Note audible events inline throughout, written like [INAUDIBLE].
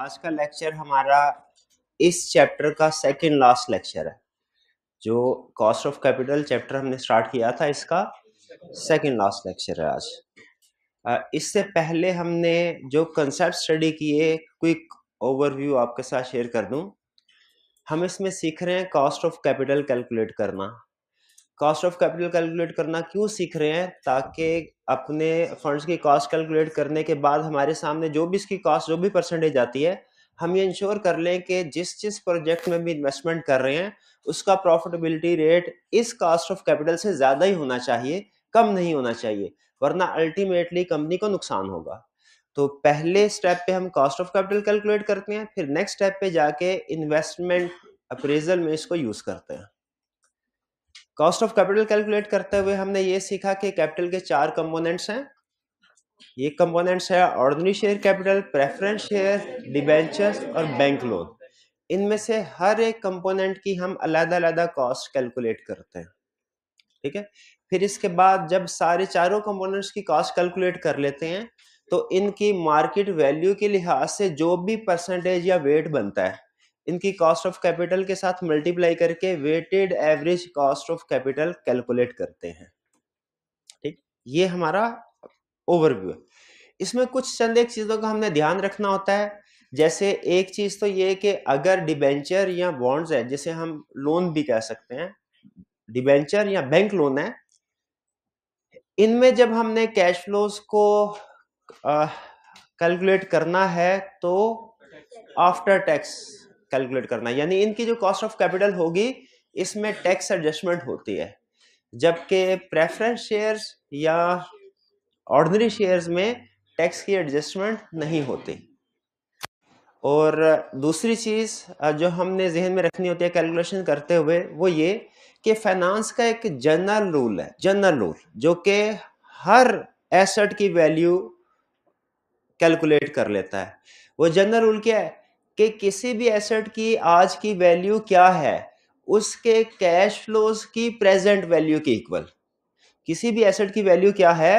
आज का लेक्चर हमारा इस चैप्टर का सेकेंड लास्ट लेक्चर है जो कॉस्ट ऑफ कैपिटल चैप्टर हमने स्टार्ट किया था इसका सेकेंड लास्ट लेक्चर है आज इससे पहले हमने जो कंसेप्ट स्टडी किए क्विक ओवरव्यू आपके साथ शेयर कर दूं हम इसमें सीख रहे हैं कॉस्ट ऑफ कैपिटल कैलकुलेट करना कॉस्ट ऑफ कैपिटल कैलकुलेट करना क्यों सीख रहे हैं ताकि अपने फंड्स की कॉस्ट कैलकुलेट करने के बाद हमारे सामने जो भी इसकी कॉस्ट जो भी परसेंटेज आती है हम ये इंश्योर कर लें कि जिस जिस प्रोजेक्ट में भी इन्वेस्टमेंट कर रहे हैं उसका प्रॉफिटेबिलिटी रेट इस कॉस्ट ऑफ कैपिटल से ज़्यादा ही होना चाहिए कम नहीं होना चाहिए वरना अल्टीमेटली कंपनी को नुकसान होगा तो पहले स्टेप पे हम कॉस्ट ऑफ कैपिटल कैलकुलेट करते हैं फिर नेक्स्ट स्टेप पे जाके इन्वेस्टमेंट अप्रेजल में इसको यूज़ करते हैं कॉस्ट ऑफ कैपिटल कैलकुलेट करते हुए हमने ये सीखा कि कैपिटल के चार कंपोनेंट्स हैं ये कंपोनेंट्स है ordinary share capital preference share debentures और बैंक लोन इनमें से हर एक कंपोनेंट की हम अलग अलग कॉस्ट कैलकुलेट करते हैं ठीक है फिर इसके बाद जब सारे चारों कंपोनेंट्स की कॉस्ट कैलकुलेट कर लेते हैं तो इनकी मार्केट वैल्यू के लिहाज से जो भी परसेंटेज या वेट बनता है इनकी कॉस्ट ऑफ कैपिटल के साथ मल्टीप्लाई करके weighted average cost of capital calculate करते हैं ठीक ये हमारा ओवरव्यू है इसमें कुछ चंद एक चीज़ों का हमने ध्यान रखना होता है जैसे एक चीज़ तो ये कि अगर डिबेंचर या बॉन्ड्स है जिसे हम लोन भी कह सकते हैं डिबेंचर या बैंक लोन है इनमें जब हमने कैश फ्लोज को कैलकुलेट करना है तो आफ्टर टैक्स कैलकुलेट करना यानी इनकी जो कॉस्ट ऑफ कैपिटल होगी इसमें टैक्स एडजस्टमेंट होती है जबकि प्रेफरेंस शेयर्स या ऑर्डनरी शेयर्स में टैक्स की एडजस्टमेंट नहीं होती और दूसरी चीज़ जो हमने जहन में रखनी होती है कैलकुलेशन करते हुए वो ये कि फाइनेंस का एक जनरल रूल है जनरल रूल जो कि हर एसेट की वैल्यू कैलकुलेट कर लेता है वो जनरल रूल क्या है कि किसी भी एसेट की आज की वैल्यू क्या है उसके कैश फ्लोज की प्रेजेंट वैल्यू के इक्वल किसी भी एसेट की वैल्यू क्या है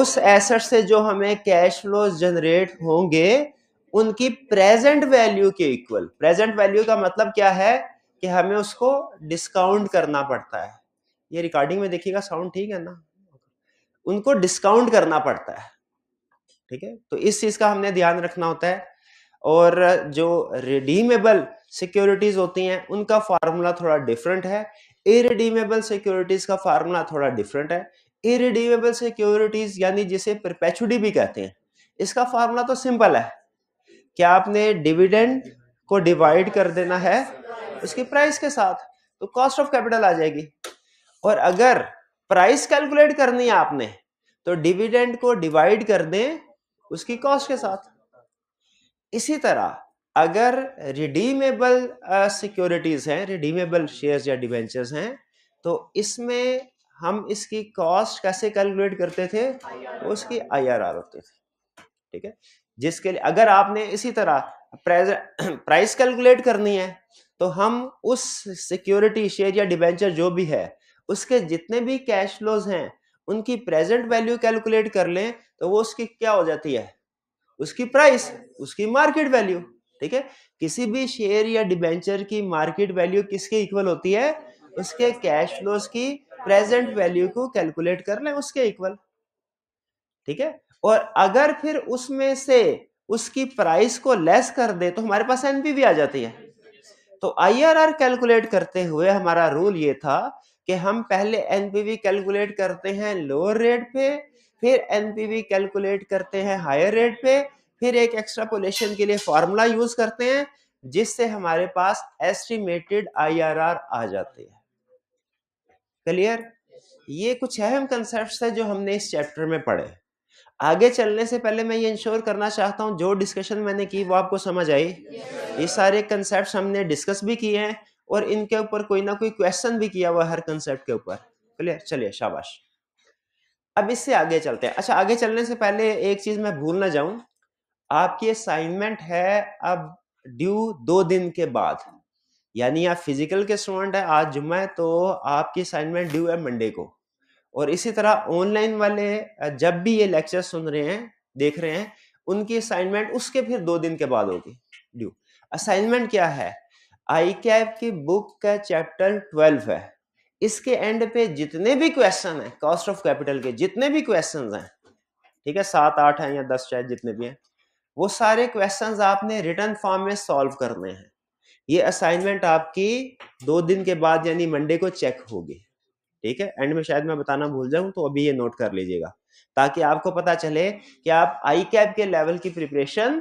उस एसेट से जो हमें कैश फ्लोज जनरेट होंगे उनकी प्रेजेंट वैल्यू के इक्वल प्रेजेंट वैल्यू का मतलब क्या है कि हमें उसको डिस्काउंट करना पड़ता है ये रिकॉर्डिंग में देखिएगा साउंड ठीक है ना उनको डिस्काउंट करना पड़ता है ठीक है तो इस चीज का हमने ध्यान रखना होता है और जो रिडीमेबल सिक्योरिटीज होती हैं उनका फार्मूला थोड़ा डिफरेंट है इरिडीमेबल सिक्योरिटीज का फार्मूला थोड़ा डिफरेंट है इरिडीमेबल सिक्योरिटीज यानी जिसे परपेचुडी भी कहते हैं इसका फार्मूला तो सिंपल है क्या आपने डिविडेंड को डिवाइड कर देना है उसकी प्राइस के साथ तो कॉस्ट ऑफ कैपिटल आ जाएगी और अगर प्राइस कैलकुलेट करनी है आपने तो डिविडेंड को डिवाइड कर दें उसकी कॉस्ट के साथ इसी तरह अगर रिडीमेबल सिक्योरिटीज़ हैं रिडीमेबल शेयर्स या डिवेंचर्स हैं तो इसमें हम इसकी कॉस्ट कैसे कैलकुलेट करते थे उसकी आईआरआर होती थी ठीक है जिसके लिए अगर आपने इसी तरह प्राइस कैलकुलेट [CLEARS THROAT] करनी है तो हम उस सिक्योरिटी शेयर या डिबेंचर जो भी है उसके जितने भी कैश फ्लोज हैं उनकी प्रेजेंट वैल्यू कैलकुलेट कर लें तो वो उसकी क्या हो जाती है उसकी प्राइस उसकी मार्केट वैल्यू ठीक है किसी भी शेयर या डिबेंचर की मार्केट वैल्यू किसके इक्वल होती है उसके कैश फ्लोस की प्रेजेंट वैल्यू को कैलकुलेट कर लें उसके इक्वल ठीक है और अगर फिर उसमें से उसकी प्राइस को लेस कर दे तो हमारे पास एनपीवी आ जाती है तो आईआरआर कैलकुलेट करते हुए हमारा रूल ये था कि हम पहले एनपीवी कैलकुलेट करते हैं लोअर रेट पे फिर एनपीवी कैलकुलेट करते हैं हायर रेट पे फिर एक एक्स्ट्रापोलेशन के लिए फॉर्मूला यूज करते हैं जिससे हमारे पास एस्टिमेटेड आईआरआर आ जाते हैं क्लियर ये कुछ अहम कंसेप्ट है जो हमने इस चैप्टर में पढ़े आगे चलने से पहले मैं ये इंश्योर करना चाहता हूँ जो डिस्कशन मैंने की वो आपको समझ आई ये सारे कंसेप्ट हमने डिस्कस भी किए हैं और इनके ऊपर कोई ना कोई क्वेश्चन भी किया हुआ हर कंसेप्ट के ऊपर क्लियर चलिए शाबाश अब इससे आगे चलते हैं अच्छा आगे चलने से पहले एक चीज मैं भूल ना जाऊं आपकी असाइनमेंट है अब ड्यू दो दिन के बाद यानी आप फिजिकल के स्टूडेंट है आज जुम्मा है तो आपकी असाइनमेंट ड्यू है मंडे को और इसी तरह ऑनलाइन वाले जब भी ये लेक्चर सुन रहे हैं देख रहे हैं उनकी असाइनमेंट उसके फिर दो दिन के बाद होगी ड्यू असाइनमेंट क्या है आई कैप की बुक का चैप्टर ट्वेल्व है इसके एंड पे जितने भी क्वेश्चन हैं कॉस्ट ऑफ कैपिटल के जितने भी क्वेश्चन हैं ठीक है सात आठ हैं या दस शायद जितने भी हैं वो सारे क्वेश्चन आपने रिटर्न फॉर्म में सॉल्व करने हैं ये असाइनमेंट आपकी दो दिन के बाद यानी मंडे को चेक होगी ठीक है एंड में शायद मैं बताना भूल जाऊं तो अभी ये नोट कर लीजिएगा ताकि आपको पता चले कि आप आई कैब के लेवल की प्रिपरेशन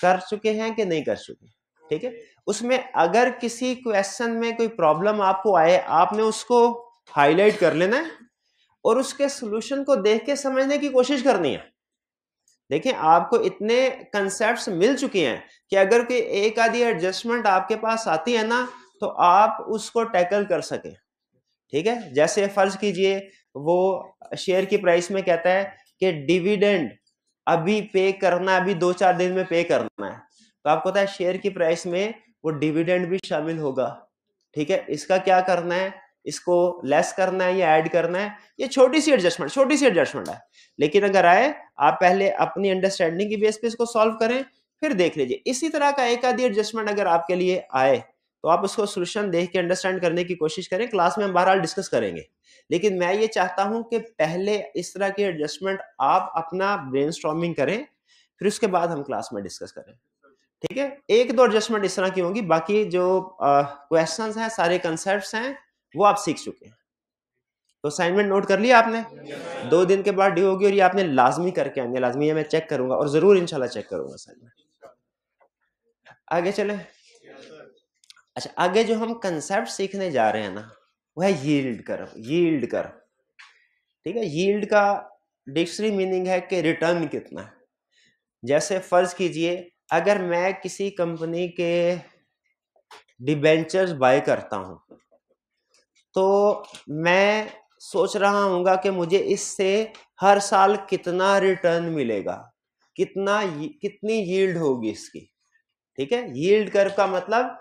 कर चुके हैं कि नहीं कर चुके ठीक है उसमें अगर किसी क्वेश्चन में कोई प्रॉब्लम आपको आए आपने उसको हाईलाइट कर लेना है और उसके सोल्यूशन को देख के समझने की कोशिश करनी है देखिए आपको इतने कंसेप्ट मिल चुके हैं कि अगर कोई एक आधी एडजस्टमेंट आपके पास आती है ना तो आप उसको टैकल कर सके ठीक है जैसे फर्ज कीजिए वो शेयर की प्राइस में कहता है कि डिविडेंड अभी पे करना अभी दो चार दिन में पे करना है तो आपको पता है शेयर की प्राइस में वो डिविडेंड भी शामिल होगा ठीक है इसका क्या करना है इसको लेस करना है या ऐड करना है ये छोटी सी एडजस्टमेंट छोटी सी एडजस्टमेंट है लेकिन अगर आए आप पहले अपनी अंडरस्टैंडिंग की बेस पे इसको सॉल्व करें फिर देख लीजिए इसी तरह का एक आधी एडजस्टमेंट अगर आपके लिए आए तो आप उसको सोल्यूशन देख के अंडरस्टैंड करने की कोशिश करें क्लास में हम बहरहाल डिस्कस करेंगे लेकिन मैं ये चाहता हूं कि पहले इस तरह की एडजस्टमेंट आप अपना ब्रेन करें फिर उसके बाद हम क्लास में डिस्कस करें ठीक है एक दो एडजस्टमेंट इस तरह की होंगी बाकी जो क्वेश्चंस हैं सारे कंसेप्ट हैं वो आप सीख चुके हैं तो असाइनमेंट नोट कर लिया आपने दो दिन के बाद ड्यू होगी और ये आपने लाजमी करके आएंगे लाजमी है मैं चेक करूंगा और जरूर इंशाल्लाह चेक करूंगा असाइनमेंट आगे चले अच्छा आगे जो हम कंसेप्ट सीखने जा रहे हैं ना वो है यील्ड कर यील्ड कर ठीक है यील्ड का डिक्शनरी मीनिंग है कि रिटर्न कितना है जैसे फर्ज कीजिए अगर मैं किसी कंपनी के डिबेंचर्स बाय करता हूं तो मैं सोच रहा हूँ कि मुझे इससे हर साल कितना रिटर्न मिलेगा कितना कितनी यील्ड होगी इसकी ठीक है यील्ड कर्व का मतलब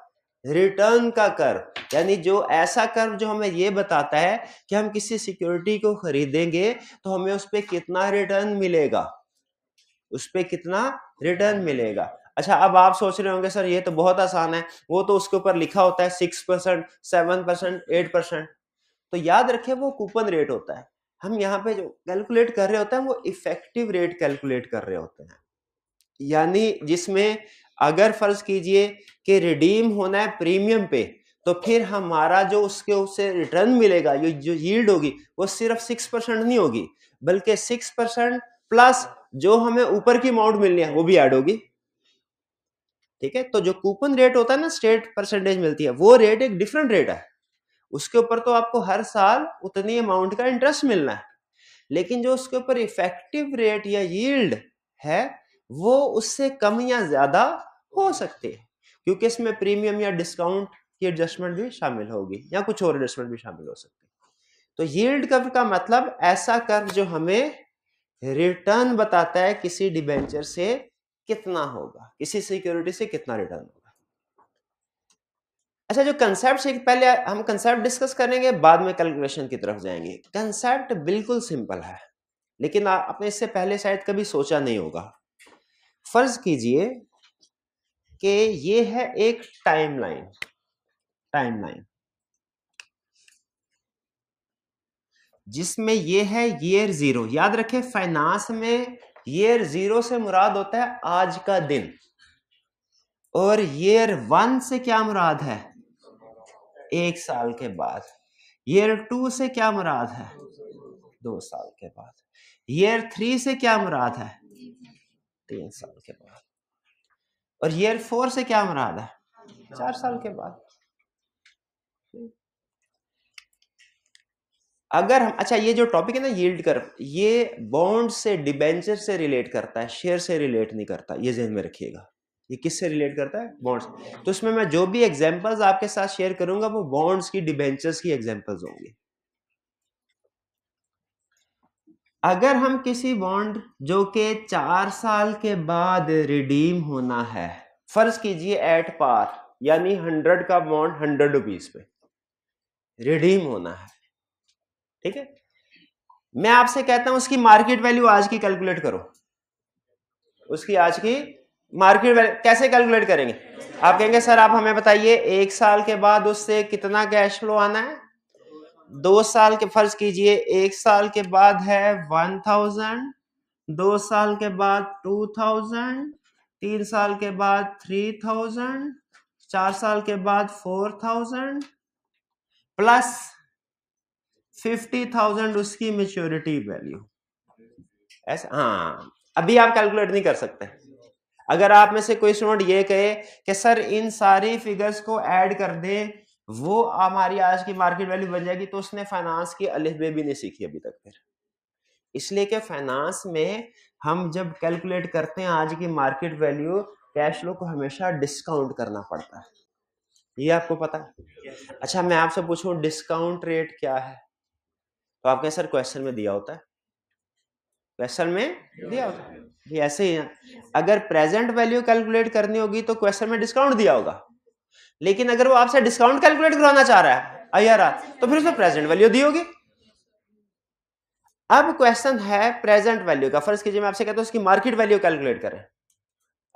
रिटर्न का कर्व यानी जो ऐसा कर्व जो हमें ये बताता है कि हम किसी सिक्योरिटी को खरीदेंगे तो हमें उस पर कितना रिटर्न मिलेगा उस पर कितना रिटर्न मिलेगा अच्छा अब आप सोच रहे होंगे सर ये तो बहुत आसान है वो तो उसके ऊपर लिखा होता है six percent seven percent eight percent तो याद रखे वो कूपन रेट होता है हम यहाँ पे जो कैलकुलेट कर रहे होते हैं वो इफेक्टिव रेट कैलकुलेट कर रहे होते हैं यानी जिसमें अगर फर्ज कीजिए कि रिडीम होना है प्रीमियम पे तो फिर हमारा जो उसके उससे रिटर्न मिलेगा जो यील्ड होगी वो सिर्फ सिक्स परसेंट नहीं होगी बल्कि सिक्स परसेंट प्लस जो हमें ऊपर की अमाउंट मिलनी है वो भी ऐड होगी ठीक है तो जो कूपन रेट होता है ना स्टेट परसेंटेज मिलती है वो रेट एक डिफरेंट रेट है उसके ऊपर तो आपको हर साल उतनी अमाउंट का इंटरेस्ट मिलना है लेकिन जो उसके ऊपर इफेक्टिव रेट या यील्ड है वो उससे कम या ज्यादा हो सकती है क्योंकि इसमें प्रीमियम या डिस्काउंट की एडजस्टमेंट भी शामिल होगी या कुछ और एडजस्टमेंट भी शामिल हो सकती है तो यील्ड कर्व का मतलब ऐसा कर्व जो हमें रिटर्न बताता है किसी डिबेंचर से कितना होगा किसी सिक्योरिटी से कितना रिटर्न होगा अच्छा जो कंसेप्ट से पहले हम कंसेप्ट डिस्कस करेंगे बाद में कैलकुलेशन की तरफ जाएंगे कंसेप्ट बिल्कुल सिंपल है लेकिन आपने इससे पहले शायद कभी सोचा नहीं होगा फर्ज कीजिए कि ये है एक टाइमलाइन टाइमलाइन जिसमें ये है ईयर जीरो याद रखें फाइनेंस में ईयर जीरो से मुराद होता है आज का दिन और ईयर वन से क्या मुराद है एक साल के बाद ईयर टू से क्या मुराद है दो साल के बाद ईयर थ्री से क्या मुराद है तीन साल के बाद और ईयर फोर से क्या मुराद है चार साल के बाद अगर हम अच्छा ये जो टॉपिक है ना यील्ड कर ये बॉन्ड से डिबेंचर से रिलेट करता है शेयर से रिलेट नहीं करता ये जहन में रखिएगा ये किससे रिलेट करता है बॉन्ड्स तो इसमें मैं जो भी एग्जांपल्स आपके साथ शेयर करूंगा वो बॉन्ड्स की डिबेंचर्स की एग्जांपल्स होंगे अगर हम किसी बॉन्ड जो कि चार साल के बाद रिडीम होना है फर्ज कीजिए एट पार यानी हंड्रेड का बॉन्ड हंड्रेड रुपीज पे रिडीम होना है ठीक है मैं आपसे कहता हूं उसकी मार्केट वैल्यू आज की कैलकुलेट करो उसकी आज की मार्केट वैल्यू कैसे कैलकुलेट करेंगे आप कहेंगे सर आप हमें बताइए एक साल के बाद उससे कितना कैश फ्लो आना है दो साल के फर्ज कीजिए एक साल के बाद है वन थाउजेंड दो साल के बाद टू थाउजेंड तीन साल के बाद थ्री थाउजेंड चार साल के बाद four thousand plus fifty thousand उसकी मेच्योरिटी वैल्यू ऐसा हाँ अभी आप कैलकुलेट नहीं कर सकते अगर आप में से कोई स्टूडेंट ये कहे कि सर इन सारी फिगर्स को ऐड कर दें वो हमारी आज की मार्केट वैल्यू बन जाएगी तो उसने फाइनेंस की अलिफबे भी नहीं सीखी अभी तक फिर इसलिए कि फाइनेंस में हम जब कैलकुलेट करते हैं आज की मार्केट वैल्यू कैश फ्लो को हमेशा डिस्काउंट करना पड़ता है ये आपको पता है अच्छा मैं आपसे पूछूं डिस्काउंट रेट क्या है तो आपके सर क्वेश्चन में दिया होता है क्वेश्चन में दिया होता है ऐसे ही है अगर प्रेजेंट वैल्यू कैलकुलेट करनी होगी तो क्वेश्चन में डिस्काउंट दिया होगा लेकिन अगर वो आपसे डिस्काउंट कैलकुलेट कराना चाह रहा है आईआरआर तो फिर उसमें प्रेजेंट वैल्यू दी होगी अब क्वेश्चन है प्रेजेंट वैल्यू का फर्ज कीजिए मैं आपसे कहता हूँ उसकी मार्केट वैल्यू कैलकुलेट करें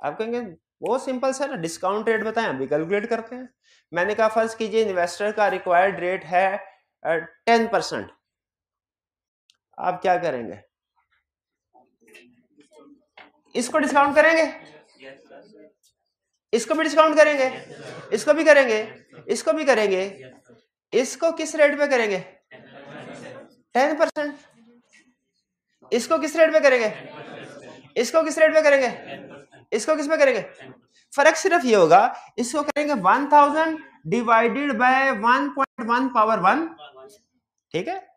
आप कहेंगे वो सिंपल सर डिस्काउंट रेट बताएं अभी कैलकुलेट करते हैं मैंने कहा फर्ज कीजिए इन्वेस्टर का रिक्वायर्ड रेट है टेन परसेंट आप क्या करेंगे इसको डिस्काउंट करेंगे इसको भी डिस्काउंट करेंगे इसको भी करेंगे इसको भी करेंगे इसको किस रेट पे करेंगे टेन परसेंट इसको किस रेट पे करेंगे इसको किस रेट पे करेंगे इसको किस पे करेंगे फर्क सिर्फ ये होगा इसको करेंगे one thousand divided by one point one power one ठीक है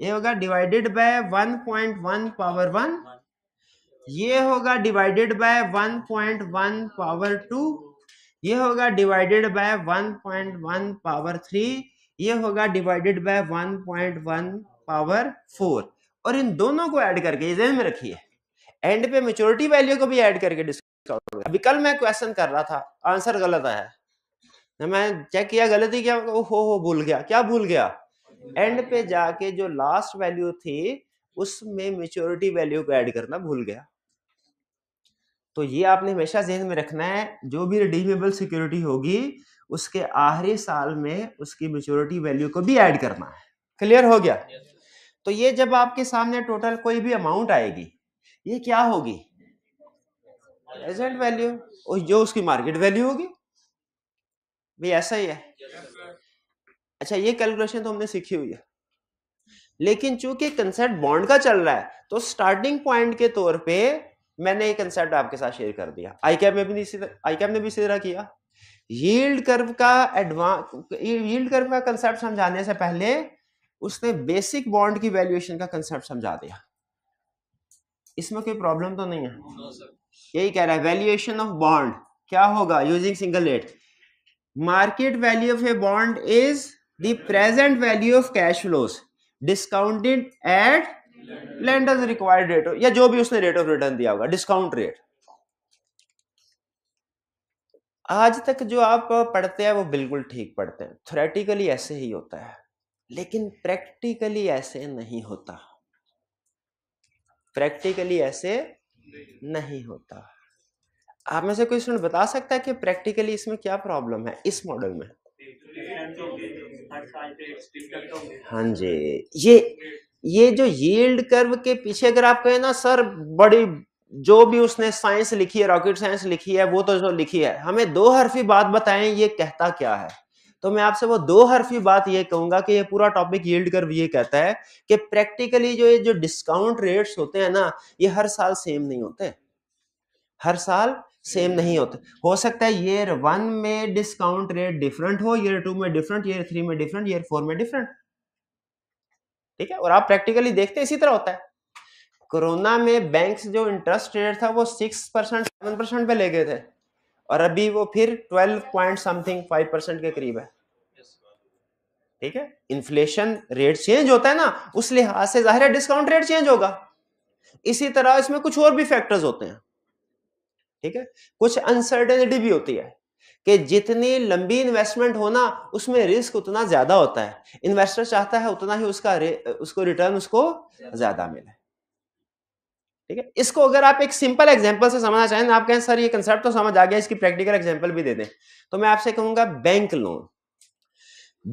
ये होगा डिवाइडेड बाय 1.1 पावर वन ये होगा डिवाइडेड बाय 1.1 पावर टू ये होगा डिवाइडेड बाय 1.1 पावर थ्री ये होगा डिवाइडेड बाय 1.1 पावर फोर और इन दोनों को ऐड करके जेन में रखिए एंड पे मेच्योरिटी वैल्यू को भी ऐड करके डिस्काउंट अभी कल मैं क्वेश्चन कर रहा था आंसर गलत आया तो मैं चेक किया गलती क्या ओ हो हो भूल गया क्या भूल गया एंड पे जाके जो लास्ट वैल्यू थी उसमें मेच्योरिटी वैल्यू को ऐड करना भूल गया तो ये आपने हमेशा जहन में रखना है जो भी रिडीमेबल सिक्योरिटी होगी उसके आखिरी साल में उसकी मेच्योरिटी वैल्यू को भी ऐड करना है क्लियर हो गया तो ये जब आपके सामने टोटल कोई भी अमाउंट आएगी ये क्या होगी प्रेजेंट वैल्यू और जो उसकी मार्केट वैल्यू होगी भाई ऐसा ही है yes, अच्छा ये कैलकुलेशन तो हमने सीखी हुई है लेकिन चूंकि कंसेप्ट बॉन्ड का चल रहा है तो स्टार्टिंग पॉइंट के तौर पे मैंने ये कंसेप्ट आपके साथ शेयर कर दिया आई कैप में भी आई कैप ने भी इसी तरह किया यील्ड कर्व का एडवांस यील्ड कर्व का कंसेप्ट समझाने से पहले उसने बेसिक बॉन्ड की वैल्यूएशन का कंसेप्ट समझा दिया इसमें कोई प्रॉब्लम तो नहीं है यही कह रहा है वैल्यूएशन ऑफ बॉन्ड क्या होगा using single rate market value of a bond is the present value of cash flows discounted at lenders required rate या जो भी उसने रेट ऑफ रिटर्न दिया होगा डिस्काउंट रेट आज तक जो आप पढ़ते हैं वो बिल्कुल ठीक पढ़ते हैं थ्रेटिकली ऐसे ही होता है लेकिन प्रैक्टिकली ऐसे नहीं होता प्रैक्टिकली ऐसे नहीं होता आप में से कोई स्टूडेंट बता सकता है कि प्रैक्टिकली इसमें क्या प्रॉब्लम है इस मॉडल में हाँ जी ये ये जो यील्ड कर्व के पीछे अगर आप कहें ना सर बड़ी जो भी उसने साइंस लिखी है रॉकेट साइंस लिखी है वो तो जो लिखी है हमें दो हरफी बात बताएं ये कहता क्या है तो मैं आपसे वो दो हरफी बात ये कहूंगा कि ये पूरा टॉपिक यील्ड कर्व ये कहता है कि प्रैक्टिकली जो ये जो डिस्काउंट रेट्स होते हैं ना ये हर साल सेम नहीं होते हर साल सेम नहीं होते हो सकता है ईयर वन में डिस्काउंट रेट डिफरेंट हो ईयर टू में डिफरेंट ईयर थ्री में डिफरेंट ईयर फोर में डिफरेंट ठीक है और आप प्रैक्टिकली देखते हैं इसी तरह होता है कोरोना में बैंक जो इंटरेस्ट रेट था वो सिक्स परसेंट सेवन परसेंट पे ले गए थे और अभी वो फिर twelve point something five percent के करीब है ठीक है इन्फ्लेशन रेट चेंज होता है ना उस लिहाज से जाहिर है डिस्काउंट रेट चेंज होगा इसी तरह इसमें कुछ और भी फैक्टर्स होते हैं ठीक है कुछ अनसर्टेनिटी भी होती है कि जितनी लंबी इन्वेस्टमेंट होना उसमें रिस्क उतना ज्यादा होता है इन्वेस्टर चाहता है उतना ही उसका उसको रिटर्न उसको ज्यादा मिले ठीक है इसको अगर आप एक सिंपल एग्जांपल से समझना चाहें आप कहें सर ये कंसेप्ट तो समझ आ गया इसकी प्रैक्टिकल एग्जांपल भी दे दें तो मैं आपसे कहूंगा बैंक लोन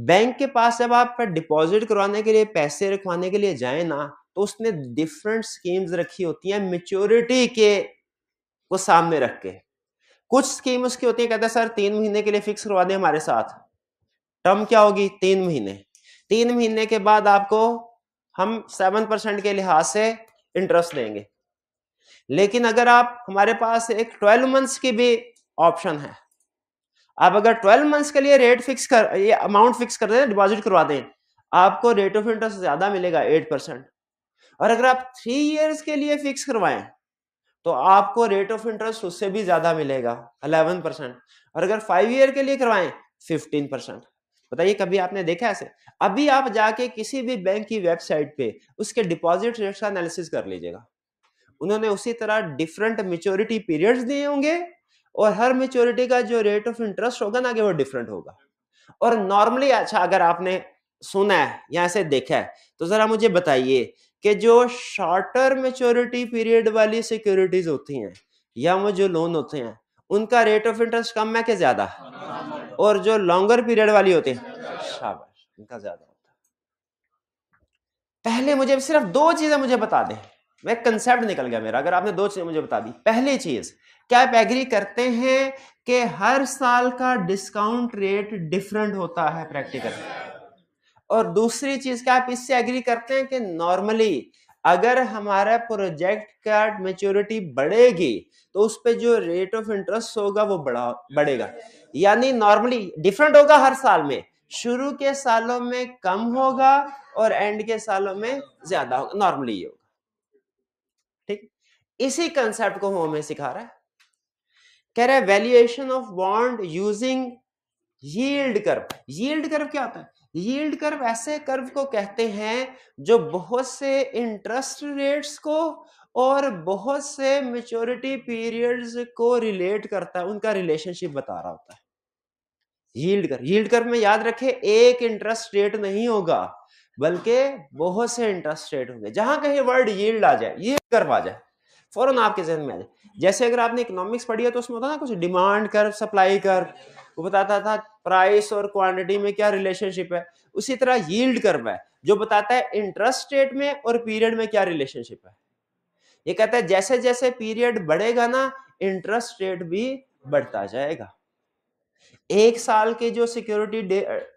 बैंक के पास जब आप डिपॉजिट करवाने के लिए पैसे रखवाने के लिए जाए ना तो उसने डिफरेंट स्कीम्स रखी होती हैं मेच्योरिटी के को सामने रख के कुछ स्कीम उसकी होती है कहते हैं सर तीन महीने के लिए फिक्स करवा दें हमारे साथ टर्म क्या होगी तीन महीने तीन महीने के बाद आपको हम सेवन परसेंट के लिहाज से इंटरेस्ट देंगे लेकिन अगर आप हमारे पास एक ट्वेल्व मंथ्स की भी ऑप्शन है आप अगर ट्वेल्व मंथ्स के लिए रेट फिक्स कर ये अमाउंट फिक्स कर दें डिपॉजिट करवा दें आपको रेट ऑफ इंटरेस्ट ज्यादा मिलेगा एट परसेंट और अगर आप थ्री ईयर्स के लिए फिक्स करवाएं तो आपको रेट ऑफ इंटरेस्ट उससे भी ज्यादा मिलेगा 11 परसेंट और अगर फाइव ईयर के लिए करवाएं 15 परसेंट बताइए कभी आपने देखा ऐसे अभी आप जाके किसी भी बैंक की वेबसाइट पे उसके डिपॉजिट रेट का एनालिसिस कर लीजिएगा उन्होंने उसी तरह डिफरेंट मेच्योरिटी पीरियड्स दिए होंगे और हर मेच्योरिटी का जो रेट ऑफ इंटरेस्ट होगा ना कि वो डिफरेंट होगा और नॉर्मली अच्छा अगर आपने सुना है या ऐसे देखा है तो जरा मुझे बताइए कि जो शॉर्टर मेच्योरिटी पीरियड वाली सिक्योरिटीज होती हैं या वो जो लोन होते हैं उनका रेट ऑफ इंटरेस्ट कम है कि ज्यादा और जो लॉन्गर पीरियड वाली होती है शाबाश उनका ज्यादा होता पहले मुझे सिर्फ दो चीजें मुझे बता दें मैं कंसेप्ट निकल गया मेरा अगर आपने दो चीजें मुझे बता दी पहली चीज क्या आप एग्री करते हैं कि हर साल का डिस्काउंट रेट डिफरेंट होता है प्रैक्टिकल और दूसरी चीज क्या आप इससे एग्री करते हैं कि नॉर्मली अगर हमारा प्रोजेक्ट का मेच्योरिटी बढ़ेगी तो उस पर जो रेट ऑफ इंटरेस्ट होगा वो बढ़ा बढ़ेगा यानी नॉर्मली डिफरेंट होगा हर साल में शुरू के सालों में कम होगा और एंड के सालों में ज्यादा होगा नॉर्मली ये होगा ठीक इसी कंसेप्ट को हमें सिखा रहा है कह रहे valuation of bond using yield curve yield curve क्या होता है यील्ड कर्व ऐसे कर्व को कहते हैं जो बहुत से इंटरेस्ट रेट्स को और बहुत से मेच्योरिटी पीरियड्स को रिलेट करता है उनका रिलेशनशिप बता रहा होता है यील्ड कर्व यील्ड कर्व में याद रखें एक इंटरेस्ट रेट नहीं होगा बल्कि बहुत से इंटरेस्ट रेट होंगे जहां कहीं वर्ड यील्ड आ जाए यील्ड कर्व आ जाए फौरन आपके जहन में आ जाए जैसे अगर आपने इकोनॉमिक्स पढ़ी है तो उसमें होता ना कुछ डिमांड कर्व सप्लाई कर्व वो बताता था प्राइस और क्वांटिटी में क्या रिलेशनशिप है उसी तरह यील्ड कर्व है जो बताता है इंटरेस्ट रेट में और पीरियड में क्या रिलेशनशिप है ये कहता है जैसे जैसे पीरियड बढ़ेगा ना इंटरेस्ट रेट भी बढ़ता जाएगा एक साल के जो सिक्योरिटी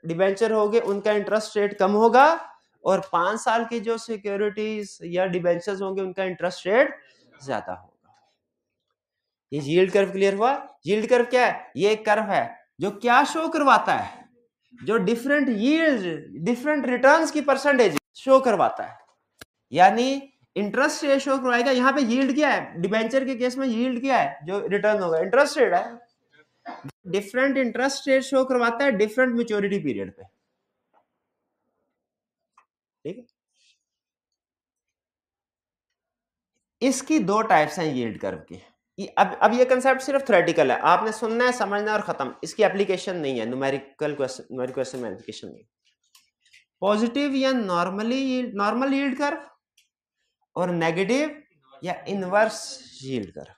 डिबेंचर गए उनका इंटरेस्ट रेट कम होगा और पांच साल की जो सिक्योरिटीज या डिबेंचर्स होंगे उनका इंटरेस्ट रेट ज्यादा होगा ये यील्ड कर्व क्लियर हुआ यील्ड कर्व क्या है ये कर्व है जो क्या शो करवाता है जो डिफरेंट यील्ड डिफरेंट रिटर्न्स की परसेंटेज शो करवाता है यानी इंटरेस्ट रेट शो करवाएगा यहाँ पे यील्ड क्या है डिबेंचर के केस में यील्ड क्या है जो रिटर्न होगा इंटरेस्ट रेट है डिफरेंट इंटरेस्ट रेट शो करवाता है डिफरेंट मेच्योरिटी पीरियड पे ठीक है इसकी दो टाइप्स हैं यील्ड कर्व की अब अब ये कंसेप्ट सिर्फ थ्रेटिकल है आपने सुनना है समझना और खत्म इसकी एप्लीकेशन नहीं है न्यूमेरिकल क्वेश्चन न्यूमेरिक क्वेश्चन में एप्लीकेशन नहीं पॉजिटिव या नॉर्मली नॉर्मल यील्ड कर और नेगेटिव या इनवर्स यील्ड कर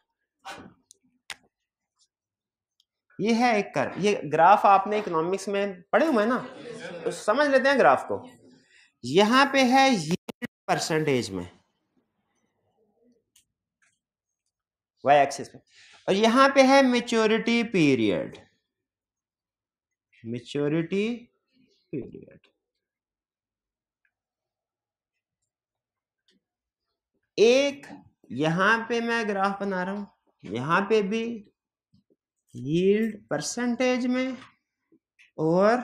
ये है एक कर ये ग्राफ आपने इकोनॉमिक्स में पढ़े हुए हैं ना तो समझ लेते हैं ग्राफ को यहां पे है परसेंटेज में वाई एक्सिस पे और यहां पे है मेच्योरिटी पीरियड मेच्योरिटी पीरियड एक यहां पे मैं ग्राफ बना रहा हूं यहां पे भी यील्ड परसेंटेज में और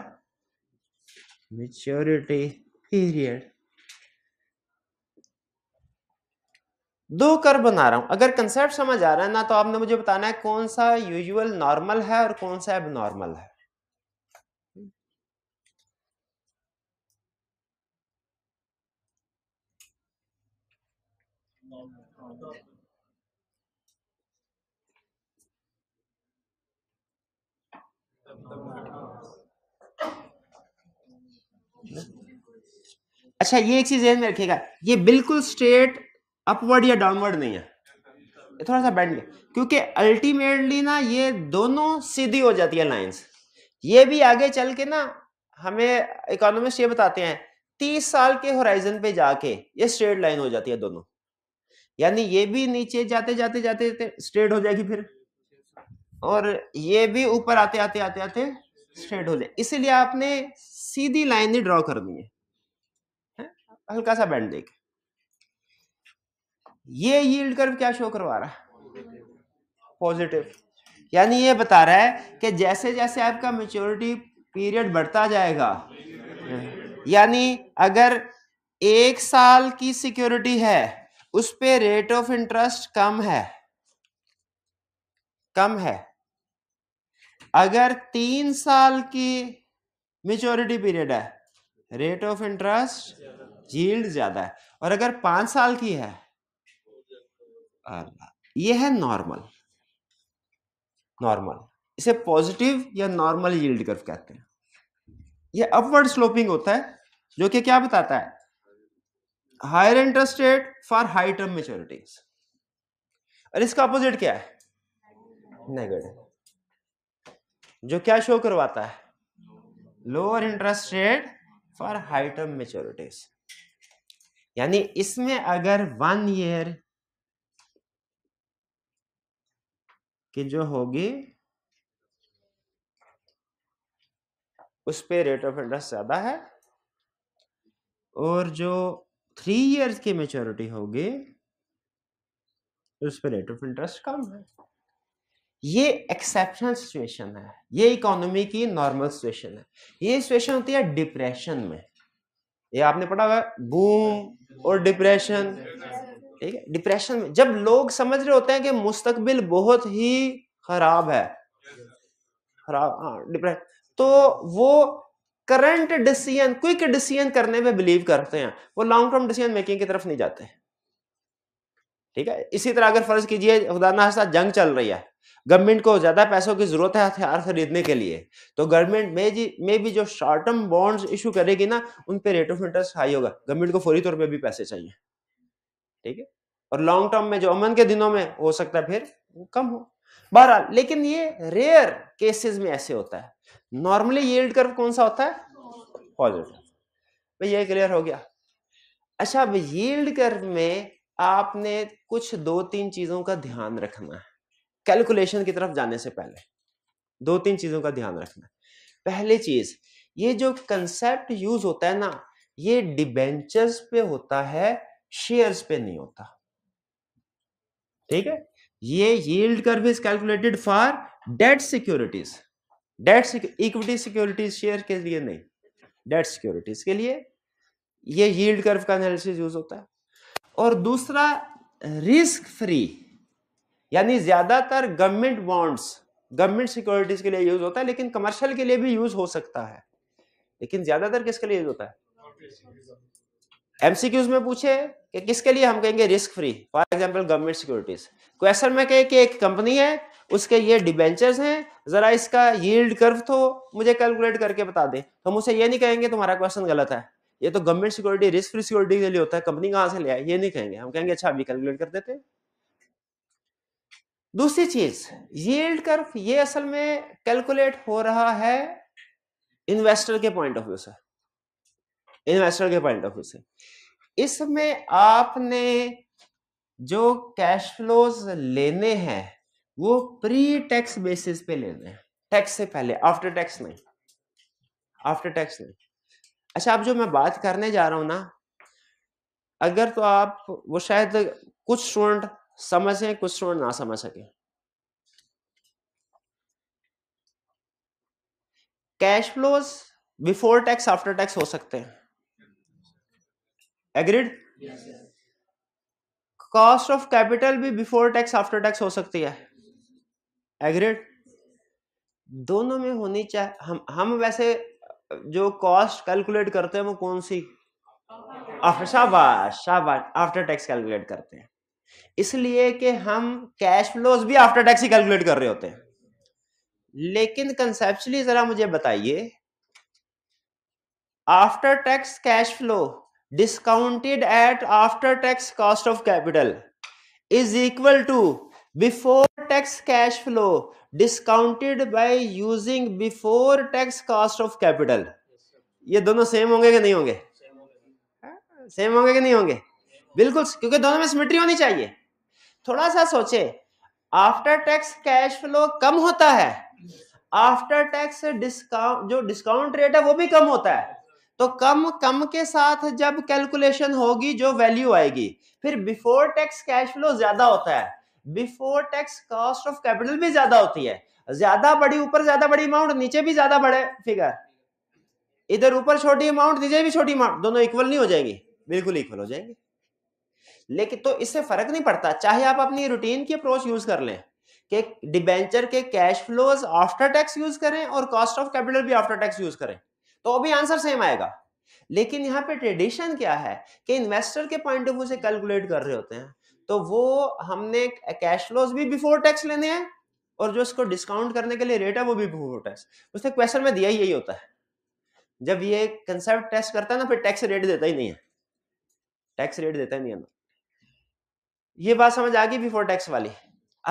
मेच्योरिटी पीरियड दो कर बना रहा हूं अगर कंसेप्ट समझ आ रहा है ना तो आपने मुझे बताना है कौन सा यूजुअल नॉर्मल है और कौन सा एब नॉर्मल है अच्छा ये एक चीज में रखिएगा ये बिल्कुल स्ट्रेट अपवर्ड या डाउनवर्ड नहीं है ये थोड़ा सा बैंड गया क्योंकि अल्टीमेटली ना ये दोनों सीधी हो जाती है लाइंस ये भी आगे चल के ना हमें इकोनॉमिस्ट ये बताते हैं तीस साल के होराइजन पे जाके ये स्ट्रेट लाइन हो जाती है दोनों यानी ये भी नीचे जाते जाते जाते स्ट्रेट हो जाएगी फिर और ये भी ऊपर आते आते आते आते स्ट्रेट हो जाए इसीलिए आपने सीधी लाइन ही ड्रॉ करनी है हल्का सा बैंड देख ये यील्ड कर्व क्या शो करवा रहा है पॉजिटिव यानी ये बता रहा है कि जैसे जैसे आपका मेच्योरिटी पीरियड बढ़ता जाएगा यानी अगर एक साल की सिक्योरिटी है उस पर रेट ऑफ इंटरेस्ट कम है कम है अगर तीन साल की मेच्योरिटी पीरियड है रेट ऑफ इंटरेस्ट जील्ड ज्यादा है और अगर पांच साल की है आर ये है नॉर्मल नॉर्मल इसे पॉजिटिव या नॉर्मल यील्ड कर्व कहते हैं ये अपवर्ड स्लोपिंग होता है जो कि क्या बताता है higher interest rate for high term maturities और इसका अपोजिट क्या है नेगेटिव जो क्या शो करवाता है lower interest rate for high term maturities यानी इसमें अगर वन ईयर कि जो होगी उस पे रेट ऑफ इंटरेस्ट ज़्यादा है और जो थ्री इयर्स की मेच्योरिटी होगी उस पर रेट ऑफ इंटरेस्ट कम है ये एक्सेप्शनल सिचुएशन है ये इकोनॉमी की नॉर्मल सिचुएशन है ये सिचुएशन होती है डिप्रेशन में ये आपने पढ़ा हुआ बूम और डिप्रेशन ठीक है डिप्रेशन में जब लोग समझ रहे होते हैं कि मुस्तकबिल बहुत ही खराब है खराब हाँ डिप्रेशन तो वो करंट डिसीजन क्विक डिसीजन करने में बिलीव करते हैं वो लॉन्ग टर्म डिसीजन मेकिंग की तरफ नहीं जाते ठीक है इसी तरह अगर फर्ज कीजिए खुदा नास्ता जंग चल रही है गवर्नमेंट को ज्यादा पैसों की जरूरत है हथियार खरीदने के लिए तो गवर्नमेंट में जी में भी जो शॉर्ट टर्म बॉन्ड्स इशू करेगी ना उन पे रेट ऑफ इंटरेस्ट हाई होगा गवर्नमेंट को फौरी तौर पर भी पैसे चाहिए ठीक है और लॉन्ग टर्म में जो अमन के दिनों में हो सकता है फिर वो कम हो बहरहाल लेकिन ये रेयर केसेस में ऐसे होता है नॉर्मली यील्ड कर्व कौन सा होता है पॉजिटिव भाई ये क्लियर हो गया अच्छा अब यील्ड कर्व में आपने कुछ दो तीन चीजों का ध्यान रखना है कैलकुलेशन की तरफ जाने से पहले दो तीन चीजों का ध्यान रखना पहली चीज ये जो कंसेप्ट यूज होता है ना ये डिबेंचर्स पे होता है शेयर्स पे नहीं होता ठीक है ये yield curve is calculated for debt securities debt equity securities share के लिए नहीं डेट सिक्योरिटीज के लिए ये यील्ड कर्व का एनालिसिस यूज होता है और दूसरा रिस्क फ्री यानी ज्यादातर गवर्नमेंट बॉन्ड्स गवर्नमेंट सिक्योरिटीज के लिए यूज होता है लेकिन कमर्शियल के लिए भी यूज हो सकता है लेकिन ज्यादातर किसके लिए यूज होता है एमसीक्यूज में पूछे कि किसके लिए हम कहेंगे risk free for example government securities question में कहे कि एक कंपनी है उसके ये डिबेंचर्स हैं जरा इसका यील्ड कर्व तो मुझे कैलकुलेट करके बता दे तो हम उसे ये नहीं कहेंगे तुम्हारा क्वेश्चन गलत है ये तो government security risk free security के लिए होता है कंपनी कहां से ले आए ये नहीं कहेंगे हम कहेंगे अच्छा अभी कैलकुलेट कर देते दूसरी चीज यील्ड कर्व ये असल में कैलकुलेट हो रहा है इन्वेस्टर के पॉइंट ऑफ व्यू से इन्वेस्टर के पॉइंट ऑफ व्यू से इसमें आपने जो कैश फ्लोज लेने हैं वो प्री टैक्स बेसिस पे लेने हैं टैक्स से पहले आफ्टर टैक्स नहीं आफ्टर टैक्स नहीं अच्छा अब जो मैं बात करने जा रहा हूं ना अगर तो आप वो शायद कुछ स्टूडेंट समझें कुछ स्टूडेंट ना समझ सके cash flows before tax after tax हो सकते हैं एग्रीड कॉस्ट ऑफ कैपिटल भी बिफोर टैक्स आफ्टर टैक्स हो सकती है एग्रीड दोनों में होनी चाहिए हम हम वैसे जो कॉस्ट कैलकुलेट करते हैं वो कौन सी शाबाश शाबाश आफ्टर टैक्स कैलकुलेट करते हैं इसलिए कि हम कैश फ्लोज भी आफ्टर टैक्स ही कैलकुलेट कर रहे होते हैं लेकिन कंसेप्चुअली जरा मुझे बताइए after tax cash flow discounted at after tax cost of capital is equal to before tax cash flow discounted by using before tax cost of capital ये दोनों सेम होंगे कि नहीं होंगे सेम हाँ, होंगे कि नहीं होंगे बिल्कुल क्योंकि दोनों में सिमिट्री होनी चाहिए थोड़ा सा सोचे आफ्टर टैक्स कैश फ्लो कम होता है आफ्टर टैक्स डिस्काउंट जो डिस्काउंट रेट है वो भी कम होता है तो कम कम के साथ जब कैलकुलेशन होगी जो वैल्यू आएगी फिर बिफोर टैक्स कैश फ्लो ज्यादा होता है before tax cost of capital भी ज्यादा होती है ज्यादा बड़ी ऊपर ज्यादा बड़ी अमाउंट नीचे भी ज्यादा बड़े फिगर इधर ऊपर छोटी अमाउंट नीचे भी छोटी अमाउंट दोनों इक्वल नहीं हो जाएंगी बिल्कुल इक्वल हो जाएंगे लेकिन तो इससे फर्क नहीं पड़ता चाहे आप अपनी रूटीन की अप्रोच यूज कर लें कि डिबेंचर के cash flows after tax use करें और कॉस्ट ऑफ कैपिटल भी आफ्टर टैक्स यूज करें तो अभी आंसर सेम आएगा लेकिन यहाँ पे ट्रेडिशन क्या है कि इन्वेस्टर के पॉइंट ऑफ व्यू से कैलकुलेट कर रहे होते हैं तो वो हमने कैश फ्लोज भी बिफोर टैक्स लेने हैं और जो इसको डिस्काउंट करने के लिए रेट है वो भी बिफोर टैक्स उसने क्वेश्चन में दिया यही होता है जब ये कंसेप्ट टेस्ट करता है ना फिर टैक्स रेट देता ही नहीं है टैक्स रेट देता ही नहीं है ना ये बात समझ आ गई बिफोर टैक्स वाली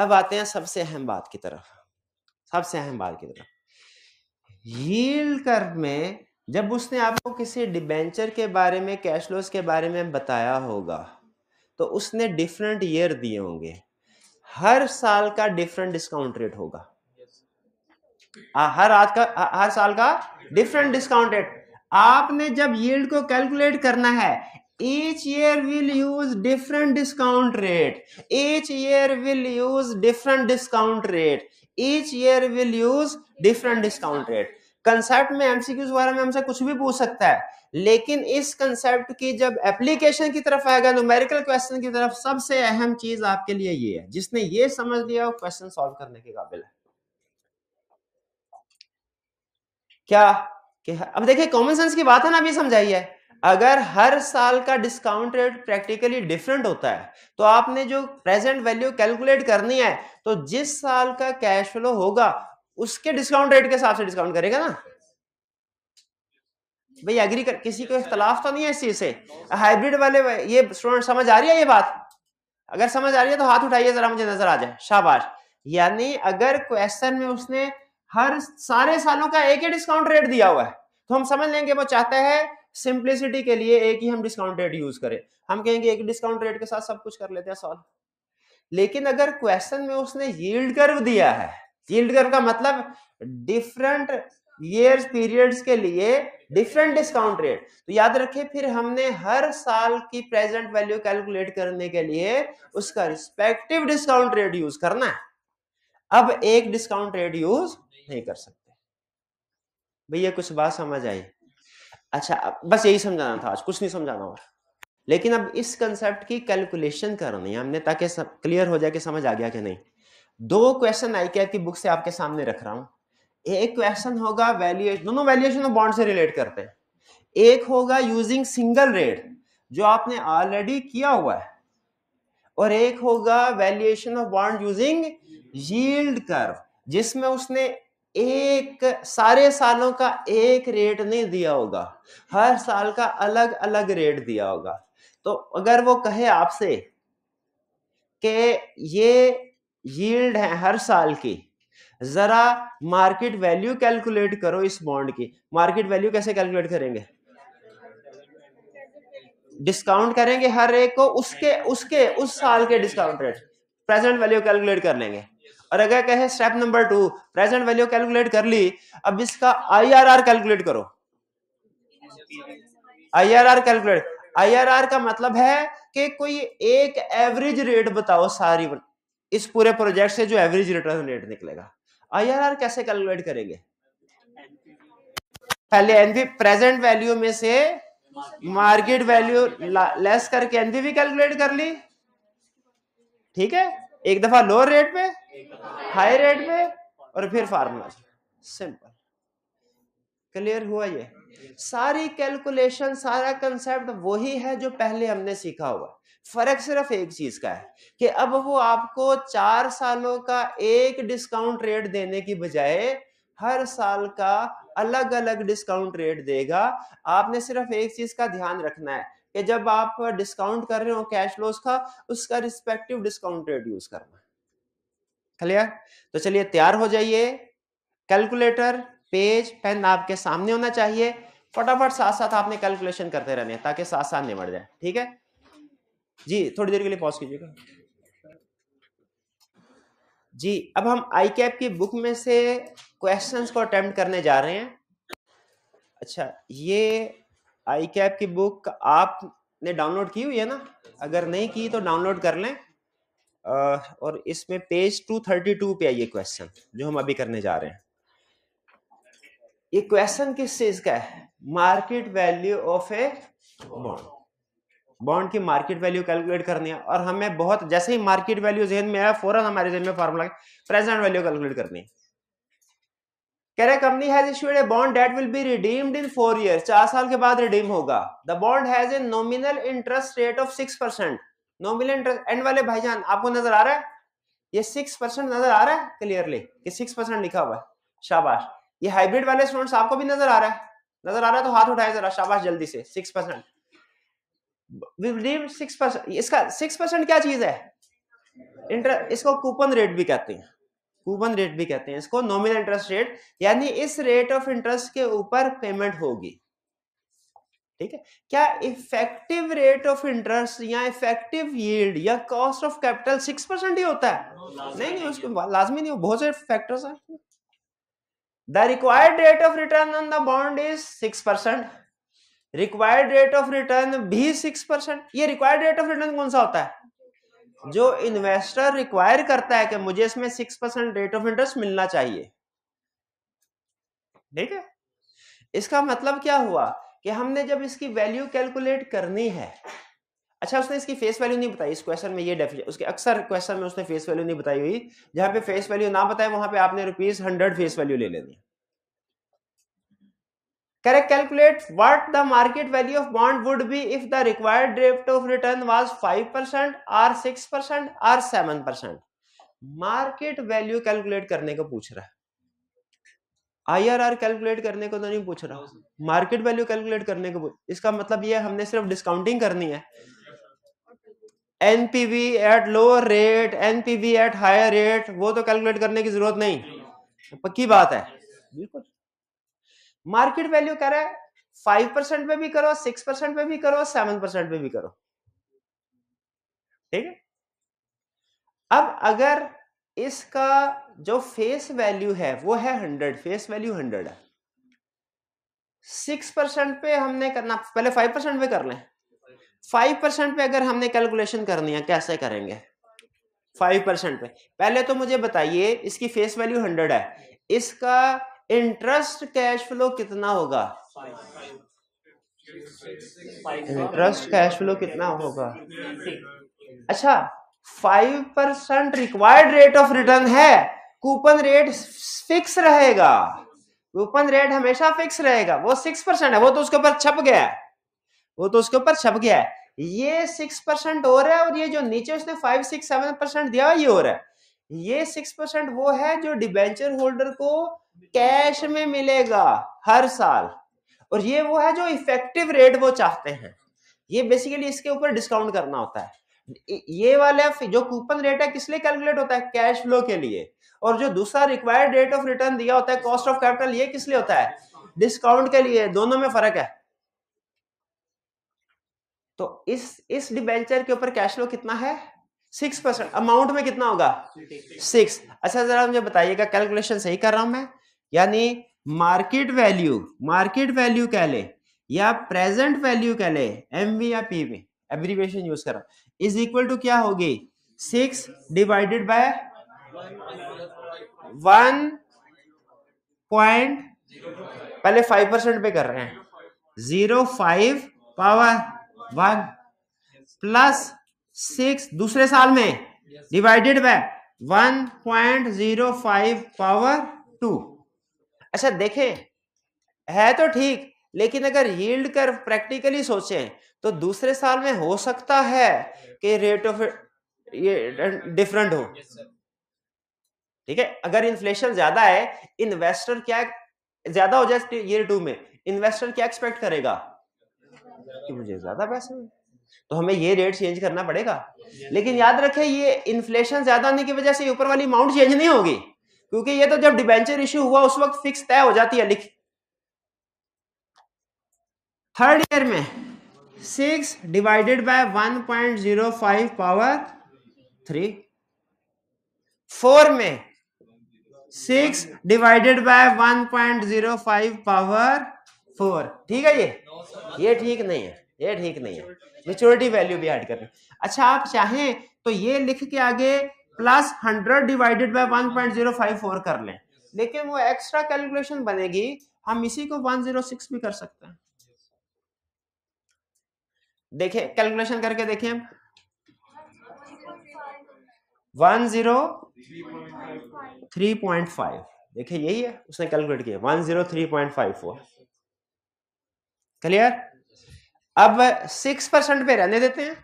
अब आते हैं सबसे अहम बात की तरफ सबसे अहम बात की तरफ यील्ड कर्व में जब उसने आपको किसी डिबेंचर के बारे में कैश लॉस के बारे में बताया होगा तो उसने डिफरेंट ईयर दिए होंगे हर साल का डिफरेंट डिस्काउंट रेट होगा आ, हर आज का आ, हर साल का डिफरेंट डिस्काउंट रेट आपने जब यील्ड को कैलकुलेट करना है each year will use different discount rate each year will use different discount rate each year will use different discount rate concept में एमसीक्यू बारे में हमसे कुछ भी पूछ सकता है लेकिन इस कंसेप्ट की जब एप्लीकेशन की तरफ आएगा न्यूमेरिकल क्वेश्चन की तरफ सबसे अहम चीज आपके लिए ये है जिसने ये समझ लिया वो क्वेश्चन सॉल्व करने के काबिल है क्या, क्या अब देखिए कॉमन सेंस की बात है ना अभी समझाइए अगर हर साल का डिस्काउंट रेट प्रैक्टिकली डिफरेंट होता है तो आपने जो प्रेजेंट वैल्यू कैलकुलेट करनी है तो जिस साल का कैश फ्लो होगा उसके डिस्काउंट रेट के हिसाब से डिस्काउंट करेगा ना भाई एग्री कर किसी को इख्तलाफ तो नहीं है इस चीज से हाइब्रिड वाले ये स्टूडेंट समझ आ रही है ये बात अगर समझ आ रही है तो हाथ उठाइए जरा मुझे नजर आ जाए शाबाश यानी अगर क्वेश्चन में उसने हर सारे सालों का एक ही डिस्काउंट रेट दिया हुआ है तो हम समझ लेंगे वो चाहता है सिंप्लिसिटी के लिए एक ही हम डिस्काउंट रेट यूज करें हम कहेंगे एक डिस्काउंट रेट के साथ सब कुछ कर लेते हैं सॉल्व लेकिन अगर क्वेश्चन में उसने यील्ड कर्व दिया है यील्ड कर्व का मतलब डिफरेंट ईयर्स पीरियड्स के लिए डिफरेंट डिस्काउंट रेट तो याद रखें फिर हमने हर साल की प्रेजेंट वैल्यू कैलकुलेट करने के लिए उसका रिस्पेक्टिव डिस्काउंट रेट यूज करना है अब एक डिस्काउंट रेट यूज नहीं कर सकते भैया कुछ बात समझ आई अच्छा बस यही समझाना था आज कुछ नहीं समझाना और लेकिन अब इस कंसेप्ट की कैलकुलेशन करनी है हमने ताकि सब क्लियर हो जाए कि समझ आ गया कि नहीं दो क्वेश्चन आई क्या की बुक से आपके सामने रख रहा हूं एक क्वेश्चन होगा वैल्यूएशन दोनों वैल्यूएशन और बॉन्ड से रिलेट करते हैं एक होगा यूजिंग सिंगल रेट जो आपने ऑलरेडी किया हुआ है और एक होगा valuation of bond using yield curve जिसमें उसने एक सारे सालों का एक रेट नहीं दिया होगा हर साल का अलग अलग रेट दिया होगा तो अगर वो कहे आपसे कि ये यील्ड है हर साल की जरा मार्केट वैल्यू कैलकुलेट करो इस बॉन्ड की मार्केट वैल्यू कैसे कैलकुलेट करेंगे डिस्काउंट करेंगे हर एक को उसके उसके उस साल के discount rate present value calculate कर लेंगे और अगर कहे step number two present value calculate कर ली अब इसका आईआरआर कैलकुलेट करो आईआरआर कैलकुलेट आईआरआर का मतलब है कि कोई एक एवरेज रेट बताओ सारी इस पूरे प्रोजेक्ट से जो एवरेज रिटर्न रेट निकलेगा आईआरआर कैसे कैलकुलेट करेंगे पहले एनवी प्रेजेंट वैल्यू में से मार्केट वैल्यू लेस करके एनवी भी कैलकुलेट कर ली ठीक है एक दफा लोअर रेट पे हाई रेट पे और फिर फार्मूला सिंपल क्लियर हुआ ये सारी कैलकुलेशन सारा कंसेप्ट वही है जो पहले हमने सीखा हुआ फर्क सिर्फ एक चीज का है कि अब वो आपको चार सालों का एक डिस्काउंट रेट देने की बजाय हर साल का अलग अलग डिस्काउंट रेट देगा आपने सिर्फ एक चीज का ध्यान रखना है कि जब आप डिस्काउंट कर रहे हो कैश लॉस का उसका रिस्पेक्टिव डिस्काउंट रेट यूज करना क्लियर तो चलिए तैयार हो जाइए कैलकुलेटर पेज पेन आपके सामने होना चाहिए फटाफट साथ साथ आपने कैलकुलेशन करते रहने ताकि साथ साथ निमट जाए ठीक है जी थोड़ी देर के लिए पॉज कीजिएगा जी अब हम आई कैप की बुक में से क्वेश्चंस को अटेम्प्ट करने जा रहे हैं अच्छा ये आई कैप की बुक आपने डाउनलोड की हुई है ना अगर नहीं की तो डाउनलोड कर लें और इसमें पेज 232 पे आइए क्वेश्चन जो हम अभी करने जा रहे हैं ये क्वेश्चन किस चीज का है market value of a bond bond की मार्केट वैल्यू कैलकुलेट करनी है और हमें बहुत जैसे ही मार्केट वैल्यू जेहन में आया फौरन हमारे जेहन में फॉर्मूला प्रेजेंट वैल्यू कैलकुलेट करनी है company has issued a bond that will be redeemed in four year चार साल के बाद रिडीम होगा the bond has a nominal interest rate of six percent nominal interest and वाले भाईजान आपको नजर आ रहा है ये सिक्स परसेंट नजर आ रहा है क्लियरली कि सिक्स परसेंट लिखा हुआ है शाबाश ये हाइब्रिड वाले स्टूडेंट्स आपको भी नजर आ रहा है नजर आ रहा है तो हाथ उठाए जरा शाबाश जल्दी से सिक्स परसेंट सिक्स परसेंट इसका सिक्स परसेंट क्या चीज है इंटर इसको कूपन रेट भी कहते हैं कूपन रेट भी कहते हैं इसको नॉमिनल इंटरेस्ट रेट यानी इस रेट ऑफ इंटरेस्ट के ऊपर पेमेंट होगी ठीक है क्या इफेक्टिव रेट ऑफ इंटरेस्ट या इफेक्टिव यील्ड या cost of capital six percent ही होता है नहीं नहीं उसको लाजमी नहीं बहुत से फैक्टर्स हैं the required rate of return on the bond is six percent required rate of return भी सिक्स परसेंट ये रिक्वायर्ड रेट ऑफ रिटर्न कौन सा होता है जो इन्वेस्टर रिक्वायर करता है कि मुझे इसमें six percent rate of interest मिलना चाहिए ठीक है इसका मतलब क्या हुआ कि हमने जब इसकी वैल्यू कैलकुलेट करनी है अच्छा उसने इसकी फेस वैल्यू नहीं बताई इस क्वेश्चन में ये डेफिनेशन उसके अक्सर क्वेश्चन में उसने फेस वैल्यू नहीं बताई हुई जहां पे फेस वैल्यू ना बताए वहां पे आपने रुपीज हंड्रेड फेस वैल्यू ले लेनी correct calculate what the market value of bond would be if the required rate of return was percent or six percent or seven percent market value calculate करने को पूछ रहा है IRR calculate करने को तो नहीं पूछ रहा मार्केट वैल्यू कैलकुलेट करने को इसका मतलब ये हमने सिर्फ डिस्काउंटिंग करनी है NPV at lower rate NPV at higher rate वो तो कैलकुलेट करने की जरूरत नहीं पक्की बात है बिल्कुल मार्केट वैल्यू कह रहा है फाइव परसेंट पे भी करो सिक्स परसेंट पे भी करो सेवन परसेंट पे भी करो ठीक है अब अगर इसका जो फेस वैल्यू है वो है हंड्रेड फेस वैल्यू हंड्रेड है सिक्स परसेंट पे हमने करना पहले फाइव परसेंट पे कर लें फाइव परसेंट पे अगर हमने कैलकुलेशन करनी है कैसे करेंगे फाइव परसेंट पे पहले तो मुझे बताइए इसकी फेस वैल्यू हंड्रेड है इसका इंटरेस्ट कैश फ्लो कितना होगा इंटरेस्ट कैश फ्लो कितना होगा अच्छा five percent required rate of return है कूपन रेट फिक्स रहेगा कूपन रेट हमेशा फिक्स रहेगा वो सिक्स परसेंट है वो तो उसके ऊपर छप गया है वो तो उसके ऊपर छप गया है ये सिक्स परसेंट और है और ये जो नीचे उसने फाइव सिक्स सेवन परसेंट दिया ये और है ये सिक्स परसेंट वो है जो डिबेंचर होल्डर को कैश में मिलेगा हर साल और ये वो है जो इफेक्टिव रेट वो चाहते हैं ये बेसिकली इसके ऊपर डिस्काउंट करना होता है ये वाला जो कूपन रेट है किस लिए कैलकुलेट होता है कैश फ्लो के लिए और जो दूसरा रिक्वायर्ड रेट ऑफ रिटर्न दिया होता है कॉस्ट ऑफ कैपिटल ये किस लिए होता है डिस्काउंट के लिए दोनों में फर्क है तो इस इस डिबेंचर के ऊपर कैश फ्लो कितना है सिक्स परसेंट अमाउंट में कितना होगा सिक्स अच्छा जरा मुझे बताइएगा कैलकुलेशन सही कर रहा हूं मैं यानी मार्केट वैल्यू मार्केट वैल्यू कह ले या प्रेजेंट वैल्यू कह ले एम या पी वी एब्रीवेशन यूज कर रहा हूं इज इक्वल टू क्या होगी six divided by one point पहले फाइव परसेंट पे कर रहे हैं zero five power one plus six दूसरे साल में divided by one point zero five power two अच्छा देखें है तो ठीक लेकिन अगर यील्ड कर प्रैक्टिकली सोचें तो दूसरे साल में हो सकता है कि रेट ऑफ ये डिफरेंट हो ठीक है अगर इन्फ्लेशन ज्यादा है इन्वेस्टर क्या ज्यादा हो जाए ईयर टू में इन्वेस्टर क्या एक्सपेक्ट करेगा कि मुझे ज्यादा पैसे तो हमें ये रेट चेंज करना पड़ेगा लेकिन याद रखे ये इन्फ्लेशन ज्यादा होने की वजह से ऊपर वाली अमाउंट चेंज नहीं होगी क्योंकि ये तो जब डिबेंचर इश्यू हुआ उस वक्त फिक्स तय हो जाती है लिख थर्ड ईयर में six divided by one point zero five power three four में six divided by one point zero five power four ठीक है ये ये ठीक नहीं है ये ठीक नहीं है मेच्योरिटी वैल्यू भी ऐड रहे अच्छा आप चाहें तो ये लिख के आगे plus hundred divided by one point zero five four कर लें लेकिन वो एक्स्ट्रा कैलकुलेशन बनेगी हम इसी को वन जीरो सिक्स भी कर सकते हैं देखे कैलकुलेशन करके देखें हम वन जीरो 3.5 देखिए यही है उसने कैलकुलेट किया one zero three point five four clear अब सिक्स परसेंट पे रहने देते हैं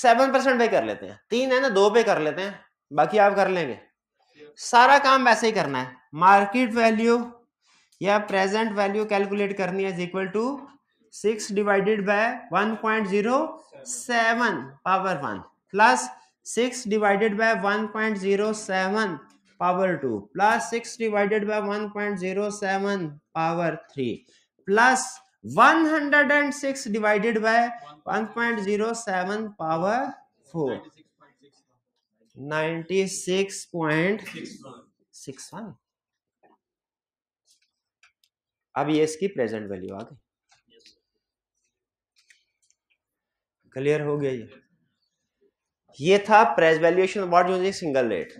सेवन परसेंट पे कर लेते हैं तीन है ना दो पे कर लेते हैं बाकी आप कर लेंगे सारा काम वैसे ही करना है मार्केट वैल्यू या प्रेजेंट वैल्यू कैलकुलेट करनी है equal to six divided by one point zero seven power one plus six divided by one point zero seven power two plus six divided by one point zero seven power three plus one hundred and six divided by one point zero seven power four ninety six point six one अब ये इसकी present value आ गई clear हो गया ये ये था price valuation of bond using single rate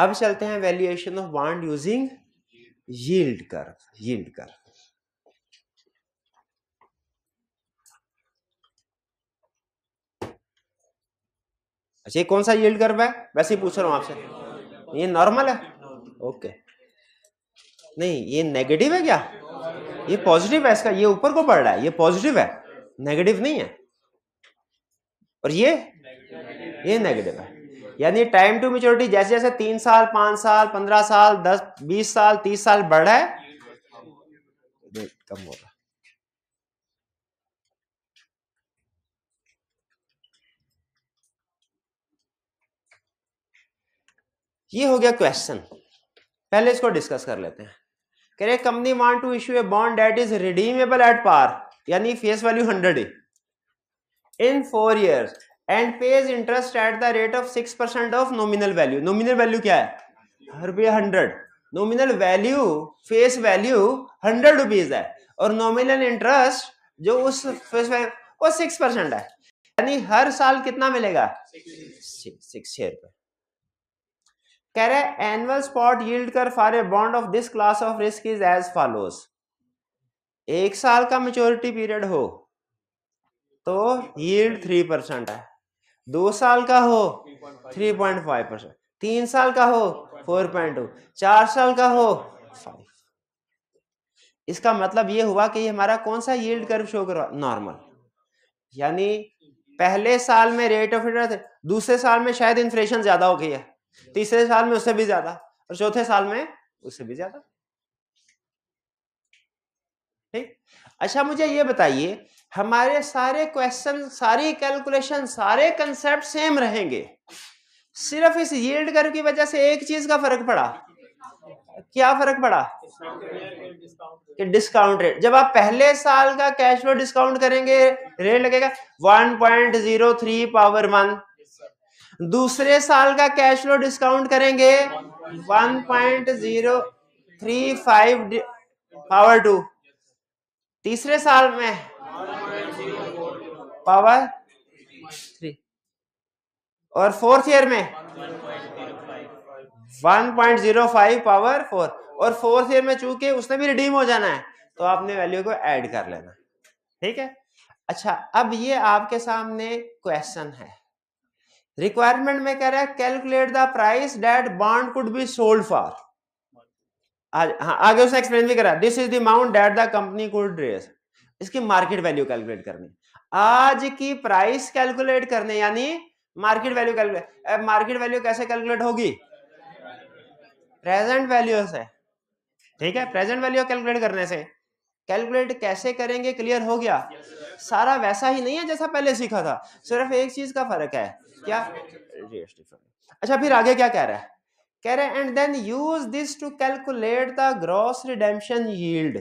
अब चलते हैं valuation of bond using yield curve yield curve अच्छा ये कौन सा यील्ड कर्व है वैसे ही पूछ रहा हूं आपसे ये नॉर्मल है ओके नहीं ये नेगेटिव है क्या ये पॉजिटिव है इसका ये ऊपर को बढ़ रहा है ये पॉजिटिव है नेगेटिव नहीं है और ये ये नेगेटिव है यानी टाइम टू मेच्योरिटी जैसे जैसे तीन साल पांच साल पंद्रह साल दस बीस साल तीस साल बढ़ है कम हो रहा ये हो गया क्वेश्चन पहले इसको डिस्कस कर लेते हैं कह रहे company want to issue a bond that is redeemable at par यानी face value hundred in four years and pays interest at the rate of six percent of nominal value nominal value क्या है रुपये hundred nominal value face value hundred rupees है और nominal interest जो उस face वो six percent है यानी हर साल कितना मिलेगा सिक्स छह रुपए कह रहे annual spot yield curve for a bond of this class of risk is as follows एक साल का मेच्योरिटी पीरियड हो तो यील्ड थ्री परसेंट है दो साल का हो थ्री पॉइंट फाइव परसेंट तीन साल का हो फोर पॉइंट टू चार साल का हो फाइव इसका मतलब ये हुआ कि ये हमारा कौन सा यील्ड कर्व शो कर नॉर्मल यानी पहले साल में रेट ऑफ इंटरेस्ट दूसरे साल में शायद इन्फ्लेशन ज्यादा हो गई है तीसरे साल में उससे भी ज्यादा और चौथे साल में उससे भी ज्यादा ठीक अच्छा मुझे ये बताइए हमारे सारे क्वेश्चन सारी कैलकुलेशन सारे कंसेप्ट सेम रहेंगे सिर्फ इस यील्ड कर्व की वजह से एक चीज का फर्क पड़ा क्या फर्क पड़ा कि डिस्काउंट रेट जब आप पहले साल का कैश फ्लो डिस्काउंट करेंगे रेट लगेगा 1.03 पावर वन दूसरे साल का कैश फ्लो डिस्काउंट करेंगे 1.035 पावर टू तीसरे साल में पावर थ्री और फोर्थ ईयर में 1.05 पावर फोर और फोर्थ ईयर में चूंकि उसने भी रिडीम हो जाना है तो आपने वैल्यू को ऐड कर लेना ठीक है अच्छा अब ये आपके सामने क्वेश्चन है रिक्वायरमेंट में कह रहा है calculate the price that bond could be sold for हाँ आगे उसने एक्सप्लेन भी करा this is the amount that the company could raise इसकी मार्केट वैल्यू कैलकुलेट करनी आज की प्राइस कैलकुलेट करने यानी market value calculate market value कैसे कैलकुलेट होगी प्रेजेंट वैल्यू से ठीक है प्रेजेंट वैल्यू कैलकुलेट करने से कैलकुलेट कैसे करेंगे क्लियर हो गया सारा वैसा ही नहीं है जैसा पहले सीखा था सिर्फ एक चीज का फर्क है क्या अच्छा फिर आगे क्या कह रहा है कह रहे and then use this to calculate the gross redemption yield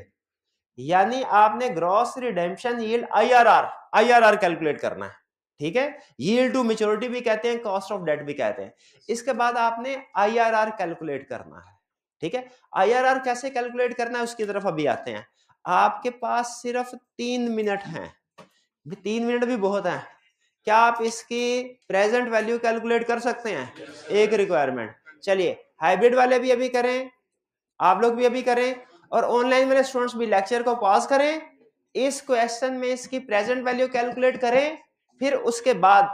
यानी आपने gross redemption yield IRR IRR calculate करना है ठीक है यील्ड टू मेच्योरिटी भी कहते हैं कॉस्ट ऑफ डेट भी कहते हैं इसके बाद आपने आईआरआर कैलकुलेट करना है ठीक है आईआरआर कैसे कैलकुलेट करना है उसकी तरफ अभी आते हैं आपके पास सिर्फ तीन मिनट हैं तीन मिनट भी बहुत हैं क्या आप इसकी प्रेजेंट वैल्यू कैलकुलेट कर सकते हैं एक रिक्वायरमेंट चलिए हाइब्रिड वाले भी अभी करें आप लोग भी अभी करें और ऑनलाइन वाले स्टूडेंट्स भी लेक्चर को पॉज करें इस क्वेश्चन में इसकी प्रेजेंट वैल्यू कैलकुलेट करें फिर उसके बाद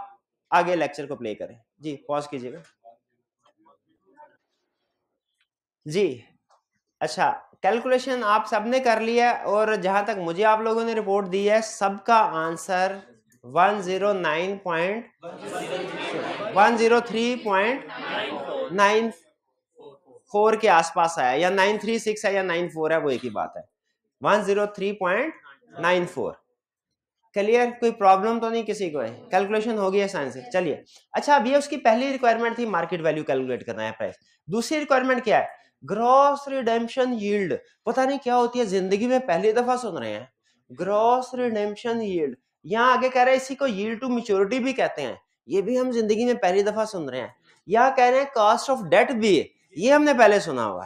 आगे लेक्चर को प्ले करें जी पॉज कीजिएगा जी अच्छा कैलकुलेशन आप सबने कर लिया और जहां तक मुझे आप लोगों ने रिपोर्ट दी है सबका आंसर 109.103.94 फोर के आसपास आया या नाइन थ्री सिक्स है या नाइन फोर है वो एक ही बात है one zero three point nine four clear कोई प्रॉब्लम तो नहीं किसी को है कैलकुलेशन है साइंस से चलिए अच्छा अब ये उसकी पहली रिक्वायरमेंट थी मार्केट वैल्यू कैलकुलेट करना है प्राइस दूसरी रिक्वायरमेंट क्या है ग्रॉस रिडेम्पशन यील्ड पता नहीं क्या होती है जिंदगी में पहली दफा सुन रहे हैं ग्रॉस रिडेम्पशन यील्ड यहाँ आगे कह रहे हैं इसी को यील्ड टू मेच्योरिटी भी कहते हैं ये भी हम जिंदगी में पहली दफा सुन रहे हैं यहाँ कह रहे हैं कॉस्ट ऑफ डेट भी ये हमने पहले सुना हुआ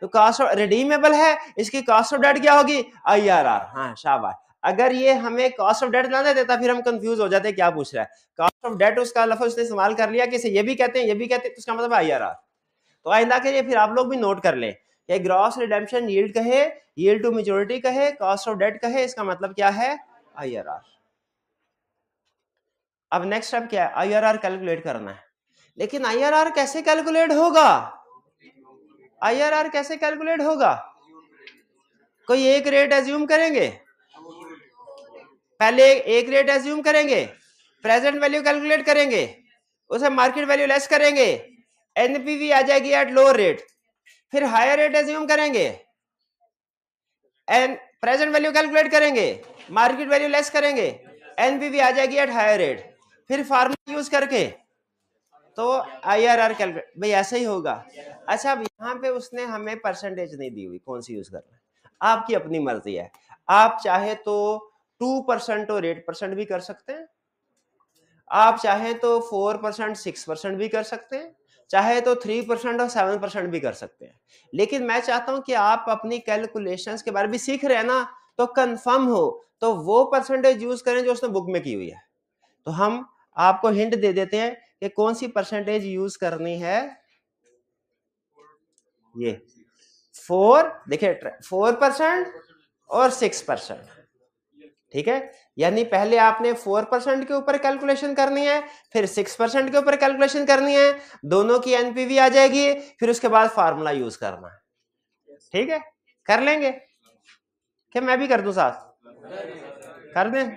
तो कास्ट ऑफ रिडीमेबल है इसकी कास्ट ऑफ डेट क्या होगी आई आर आर हाँ शाबाश अगर ये हमें कॉस्ट ऑफ डेट ना देते तो फिर हम कंफ्यूज हो जाते क्या पूछ रहा है कॉस्ट ऑफ डेट उसका लफ उसने इस्तेमाल कर लिया कि इसे ये भी कहते हैं ये भी कहते हैं तो उसका मतलब आई आर आर तो आइंदा के लिए फिर आप लोग भी नोट कर लें कि ग्रॉस रिडेम्पशन यील्ड कहे यील्ड टू मेच्योरिटी कहे कॉस्ट ऑफ डेट कहे इसका मतलब क्या है आई आर आर अब नेक्स्ट स्टेप क्या है आई आर आर कैलकुलेट करना है लेकिन आई आर आर कैसे कैलकुलेट होगा आईआरआर कैसे कैलकुलेट होगा कोई एक रेट एज्यूम करेंगे पहले एक रेट एज्यूम करेंगे प्रेजेंट वैल्यू कैलकुलेट करेंगे उसे मार्केट वैल्यू लेस करेंगे एनपीवी आ जाएगी एट लोअर रेट फिर हायर रेट एज्यूम करेंगे एंड प्रेजेंट वैल्यू कैलकुलेट करेंगे मार्केट वैल्यू लेस करेंगे एनपीवी आ जाएगी एट हायर रेट फिर फार्मूला यूज करके तो आईआरआर कैलकुलेट भाई ऐसा ही होगा अच्छा अब यहाँ पे उसने हमें परसेंटेज नहीं दी हुई कौन सी यूज करना है आपकी अपनी मर्जी है आप चाहे तो टू परसेंट और एट परसेंट भी कर सकते हैं आप चाहे तो फोर परसेंट सिक्स परसेंट भी कर सकते हैं चाहे तो थ्री परसेंट और सेवन परसेंट भी कर सकते हैं लेकिन मैं चाहता हूं कि आप अपनी कैलकुलेशंस के बारे में सीख रहे हैं ना तो कंफर्म हो तो वो परसेंटेज यूज करें जो उसने बुक में की हुई है तो हम आपको हिंट दे देते हैं कि कौन सी परसेंटेज यूज करनी है ये फोर देखिए फोर परसेंट और सिक्स परसेंट ठीक है यानी पहले आपने फोर परसेंट के ऊपर कैलकुलेशन करनी है फिर सिक्स परसेंट के ऊपर कैलकुलेशन करनी है दोनों की एनपीवी आ जाएगी फिर उसके बाद फार्मूला यूज करना है ठीक है कर लेंगे क्या मैं भी कर दूं साथ कर दें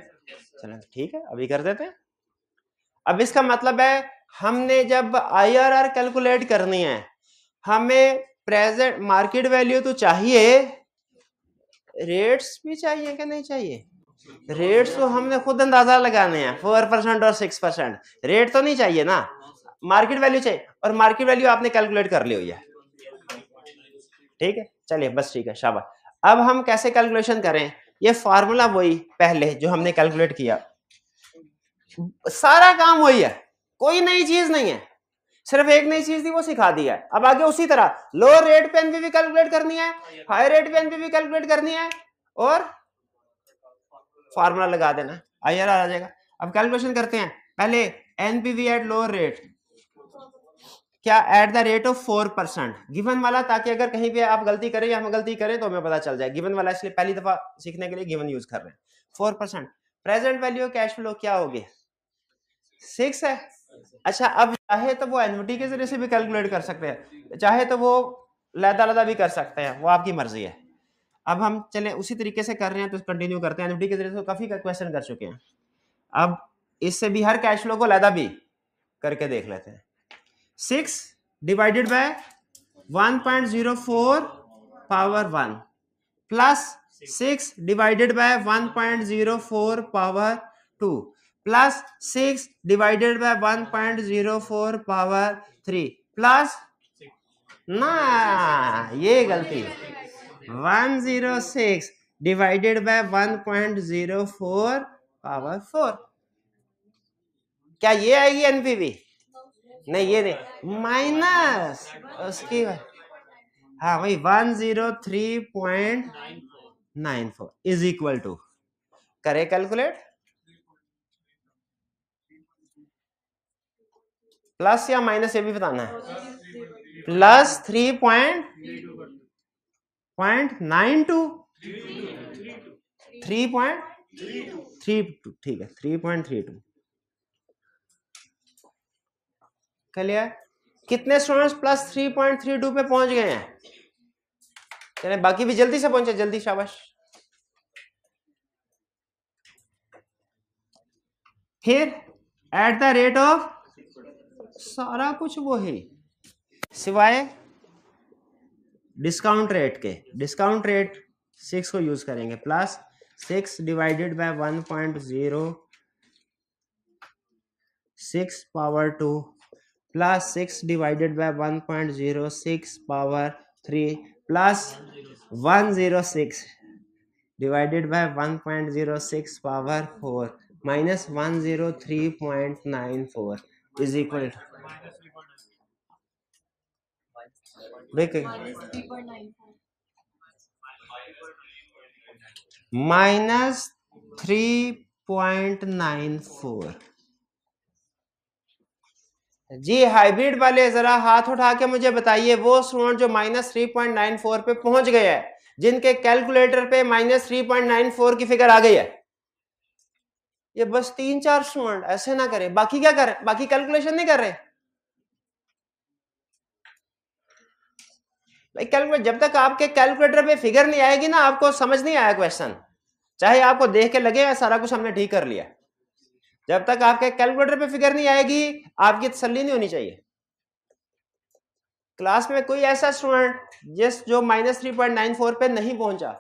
चलो ठीक है अभी कर देते हैं अब इसका मतलब है हमने जब आईआरआर कैलकुलेट करनी है हमें प्रेजेंट मार्केट वैल्यू तो चाहिए रेट्स भी चाहिए कि नहीं चाहिए रेट्स तो हमने खुद अंदाजा लगाने हैं फोर परसेंट और सिक्स परसेंट रेट तो नहीं चाहिए ना मार्केट वैल्यू चाहिए और मार्केट वैल्यू आपने कैलकुलेट कर ली हुई है ठीक है चलिए बस ठीक है शाबा अब हम कैसे कैलकुलेशन करें ये फार्मूला वही पहले जो हमने कैलकुलेट किया सारा काम वही है कोई नई चीज नहीं है सिर्फ एक नई चीज थी वो सिखा दिया है अब आगे उसी तरह लोअर रेट पे एनपीवी कैलकुलेट करनी है हाई रेट पे एनपीवी कैलकुलेट करनी है और फॉर्मूला लगा देना आई आ जाएगा अब कैलकुलेशन करते हैं पहले एनपीवी एट लोअर रेट क्या at the rate of four percent given वाला ताकि अगर कहीं पे आप गलती करें या हम गलती करें तो हमें पता चल जाए गिवन वाला इसलिए पहली दफा सीखने के लिए गिवन यूज कर रहे हैं four percent present value cash flow क्या होगी सिक्स है अच्छा अब चाहे तो वो एनविटी के जरिए से भी कैलकुलेट कर सकते हैं चाहे तो वो लदा लदा भी कर सकते हैं वो आपकी मर्जी है अब हम चले उसी तरीके से कर रहे हैं तो कंटिन्यू करते हैं एनविटी के जरिए से तो काफ़ी क्वेश्चन कर चुके हैं अब इससे भी हर कैश फ्लो को लदा भी करके देख लेते हैं six divided by one point zero four power one plus six divided by one point zero four power two plus six divided by one point zero four power three plus ना ये गलती one zero six divided by one point zero four power four क्या ये आएगी NPV नहीं ये नहीं minus उसकी हाँ भाई one zero three point nine four is equal to करे कैलकुलेट प्लस या माइनस ये भी बताना है plus three point point nine two three point three two ठीक है three point three two clear कितने students plus three point three two पे पहुंच गए हैं चले बाकी भी जल्दी से पहुंचे जल्दी शाबाश फिर एट द रेट ऑफ सारा कुछ वो है सिवाय डिस्काउंट रेट के डिस्काउंट रेट सिक्स को यूज करेंगे plus six divided by one point zero six power two plus six divided by one point zero six power three plus one zero six divided by one point zero six power four minus one zero three point nine four is equal देखिए minus three point nine four जी hybrid वाले जरा हाथ उठा के मुझे बताइए वो स्टूडेंट जो minus three point nine four पे पहुंच गया है जिनके कैलकुलेटर पे minus three point nine four की फिगर आ गई है ये बस तीन चार स्टूडेंट ऐसे ना करें बाकी क्या करें बाकी कैलकुलेशन नहीं कर रहे भाई कैलकुलेट जब तक आपके कैलकुलेटर पे फिगर नहीं आएगी ना आपको समझ नहीं आया क्वेश्चन चाहे आपको देख के लगे सारा कुछ हमने ठीक कर लिया जब तक आपके कैलकुलेटर पे फिगर नहीं आएगी आपकी तसली नहीं होनी चाहिए क्लास में कोई ऐसा स्टूडेंट जिस जो minus three point nine four पे नहीं पहुंचा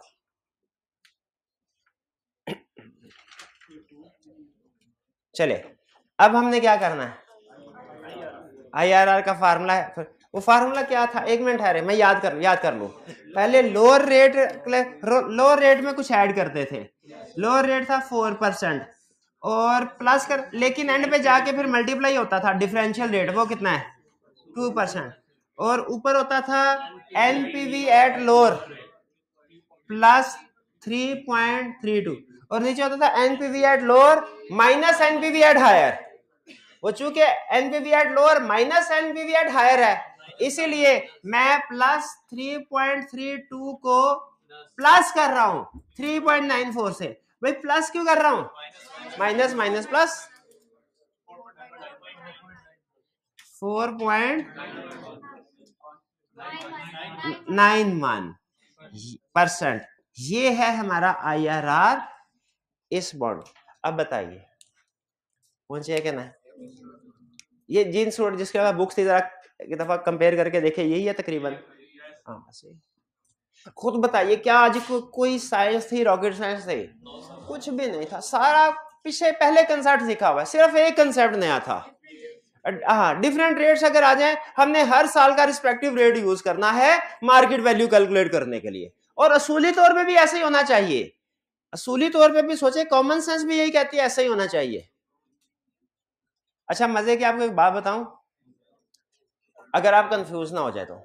चले अब हमने क्या करना है आई आर आर का फार्मूला है वो फार्मूला क्या था एक मिनट है मैं याद कर याद कर लू पहले लोअर रेट लोअर रेट में कुछ ऐड करते थे लोअर रेट था फोर परसेंट और प्लस कर लेकिन एंड पे जाके फिर मल्टीप्लाई होता था डिफरेंशियल रेट वो कितना है टू परसेंट और ऊपर होता था NPV P V at lower plus three point three two और नीचे होता था NPV at lower minus NPV at higher वो चूंकि NPV at lower minus NPV at higher है इसीलिए मैं plus three point three two को प्लस कर रहा हूं थ्री पॉइंट नाइन फोर से भाई प्लस क्यों कर रहा हूं minus minus plus four point nine one percent ये है हमारा आई आर आर इस बॉन्ड अब बताइए कौन सी है क्या ना ये जीन्स रोड जिसके बाद बुक्स थी जरा एक दफा कंपेयर करके देखे यही है तकरीबन हाँ बस खुद बताइए क्या आज को, कोई साइंस थी रॉकेट साइंस थी कुछ भी नहीं था सारा पीछे पहले कंसेप्ट सीखा हुआ है सिर्फ एक कंसेप्ट नया था हाँ डिफरेंट रेट्स अगर आ जाए हमने हर साल का रिस्पेक्टिव रेट यूज करना है मार्केट वैल्यू कैलकुलेट करने के लिए और असूली तौर पे भी ऐसे ही होना चाहिए असूली तौर पे भी सोचे कॉमन सेंस भी यही कहती है ऐसा ही होना चाहिए अच्छा मजे की आपको एक बात बताऊं अगर आप कंफ्यूज ना हो जाए तो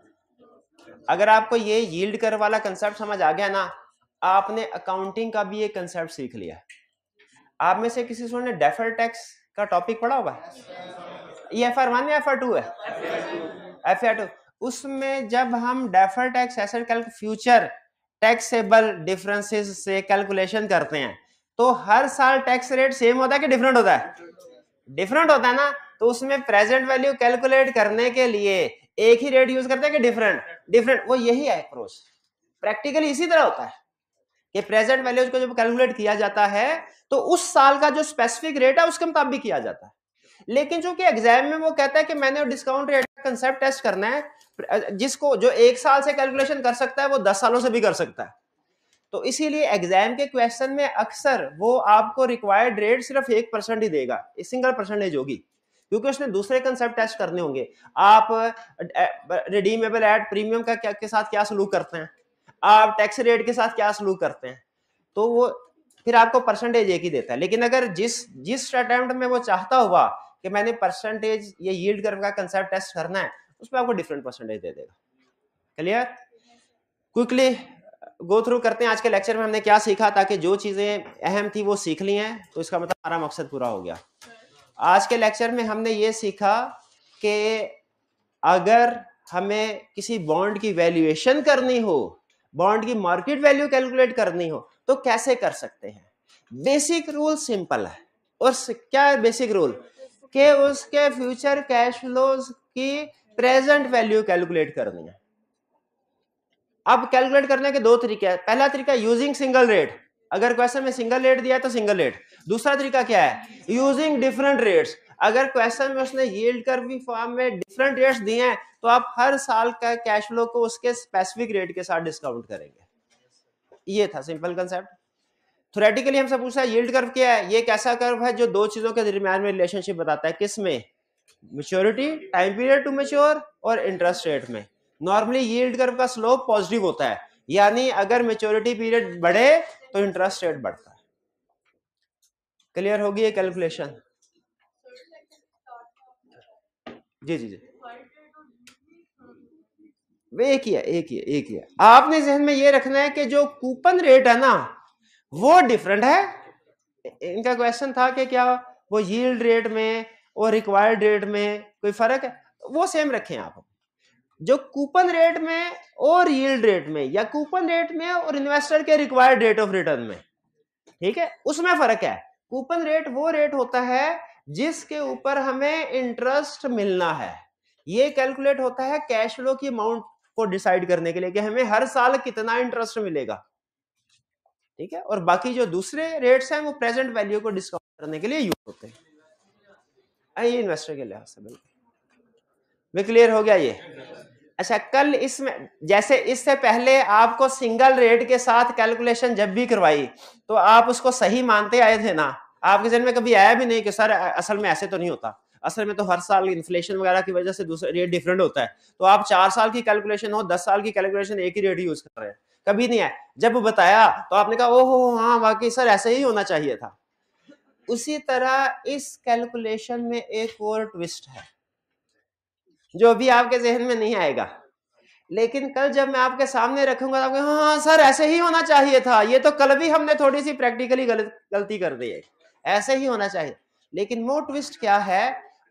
अगर आपको ये यील्ड कर वाला कंसेप्ट समझ आ गया ना आपने अकाउंटिंग का भी एक कंसेप्ट सीख लिया आप में से किसी सोने ने डेफर टैक्स का टॉपिक पढ़ा होगा ये एफ आर वन या एफ आर टू है एफ आर टू उसमें जब हम defer tax asset calc future taxable differences से कैलकुलेशन करते हैं तो हर साल टैक्स रेट सेम होता है कि डिफरेंट होता है डिफरेंट होता है ना तो उसमें प्रेजेंट वैल्यू कैलकुलेट करने के लिए एक ही रेट यूज करते हैं कि डिफरेंट डिफरेंट वो यही है अप्रोच प्रैक्टिकली इसी तरह होता है कि प्रेजेंट वैल्यूज को जब कैलकुलेट किया जाता है तो उस साल का जो स्पेसिफिक रेट है उसके मुताबिक किया जाता है लेकिन चूंकि एग्जाम में वो कहता है कि मैंने डिस्काउंट रेट का कंसेप्ट टेस्ट करना है जिसको जो एक साल से कैलकुलेशन कर सकता है वो दस सालों से भी कर सकता है तो इसीलिए एग्जाम के क्वेश्चन में अक्सर वो आपको रिक्वायर्ड रेट सिर्फ एक परसेंट ही देगा सिंगल परसेंटेज होगी क्योंकि उसने दूसरे कंसेप्ट टेस्ट करने होंगे आप रिडीमेबल एट प्रीमियम का क्या के साथ क्या सलूक करते हैं आप टैक्स रेट के साथ क्या सलूक करते हैं तो वो फिर आपको परसेंटेज एक ही देता है लेकिन अगर जिस जिस अटेम्प्ट में वो चाहता हुआ कि मैंने परसेंटेज ये यील्ड कर्व का कंसेप्ट टेस्ट करना है उसमें आपको डिफरेंट परसेंटेज दे देगा क्लियर क्विकली गो थ्रू करते हैं आज के लेक्चर में हमने क्या सीखा ताकि जो चीज़ें अहम थी वो सीख ली हैं तो इसका मतलब हमारा मकसद पूरा हो गया आज के लेक्चर में हमने ये सीखा कि अगर हमें किसी बॉन्ड की वैल्यूएशन करनी हो बॉन्ड की मार्केट वैल्यू कैलकुलेट करनी हो तो कैसे कर सकते हैं बेसिक रूल सिंपल है और क्या है बेसिक रूल के उसके फ्यूचर कैश फ्लोज की प्रेजेंट वैल्यू कैलकुलेट करनी है अब कैलकुलेट करने के दो तरीके हैं पहला तरीका यूजिंग सिंगल रेट अगर क्वेश्चन में सिंगल रेट दिया है तो सिंगल रेट दूसरा तरीका क्या है यूजिंग डिफरेंट रेट्स अगर क्वेश्चन में उसने यील्ड कर्व भी फॉर्म में डिफरेंट रेट्स दिए हैं तो आप हर साल का कैश फ्लो को उसके स्पेसिफिक रेट के साथ डिस्काउंट करेंगे ये था सिंपल कंसेप्ट थोरेटिकली हमसे पूछा यील्ड कर्व क्या है ये कैसा कर्व है जो दो चीजों के दरमियान में रिलेशनशिप बताता है किस में maturity time period to mature और इंटरेस्ट रेट में नॉर्मली यील्ड कर्व का स्लोप पॉजिटिव होता है यानी अगर मेच्योरिटी पीरियड बढ़े तो इंटरेस्ट रेट बढ़ता है क्लियर होगी ये कैलकुलेशन जी जी जी वे एक ही है एक ही है एक ही है आपने जहन में ये रखना है कि जो कूपन रेट है ना वो डिफरेंट है इनका क्वेश्चन था कि क्या वो यील्ड रेट में और रिक्वायर्ड रेट में कोई फर्क है तो वो सेम रखें आप जो कूपन रेट में और यील्ड रेट में या कूपन रेट में और इन्वेस्टर के रिक्वायर्ड रेट ऑफ रिटर्न में ठीक है उसमें फर्क है कूपन रेट वो रेट होता है जिसके ऊपर हमें इंटरेस्ट मिलना है ये कैलकुलेट होता है कैश फ्लो की अमाउंट को डिसाइड करने के लिए कि हमें हर साल कितना इंटरेस्ट मिलेगा ठीक है और बाकी जो दूसरे रेट्स हैं वो प्रेजेंट वैल्यू को डिस्काउंट करने के लिए यूज होते हैं ये इन्वेस्टर के लिहाज से बिल्कुल भी क्लियर हो गया ये अच्छा कल इसमें जैसे इससे पहले आपको सिंगल रेट के साथ कैलकुलेशन जब भी करवाई तो आप उसको सही मानते आए थे ना आपके जहन में कभी आया भी नहीं कि सर असल में ऐसे तो नहीं होता असल में तो हर साल इन्फ्लेशन वगैरह की वजह से दूसरा रेट डिफरेंट होता है तो आप चार साल की कैलकुलेशन हो दस साल की कैलकुलेशन एक ही रेट यूज कर रहे हैं कभी नहीं आया जब बताया तो आपने कहा ओहो हाँ बाकी सर ऐसे ही होना चाहिए था उसी तरह इस कैलकुलेशन में एक और ट्विस्ट है जो अभी आपके जहन में नहीं आएगा लेकिन कल जब मैं आपके सामने रखूंगा तो हाँ, हाँ सर ऐसे ही होना चाहिए था ये तो कल भी हमने थोड़ी सी प्रैक्टिकली गलत गलती कर दी है ऐसे ही होना चाहिए लेकिन वो ट्विस्ट क्या है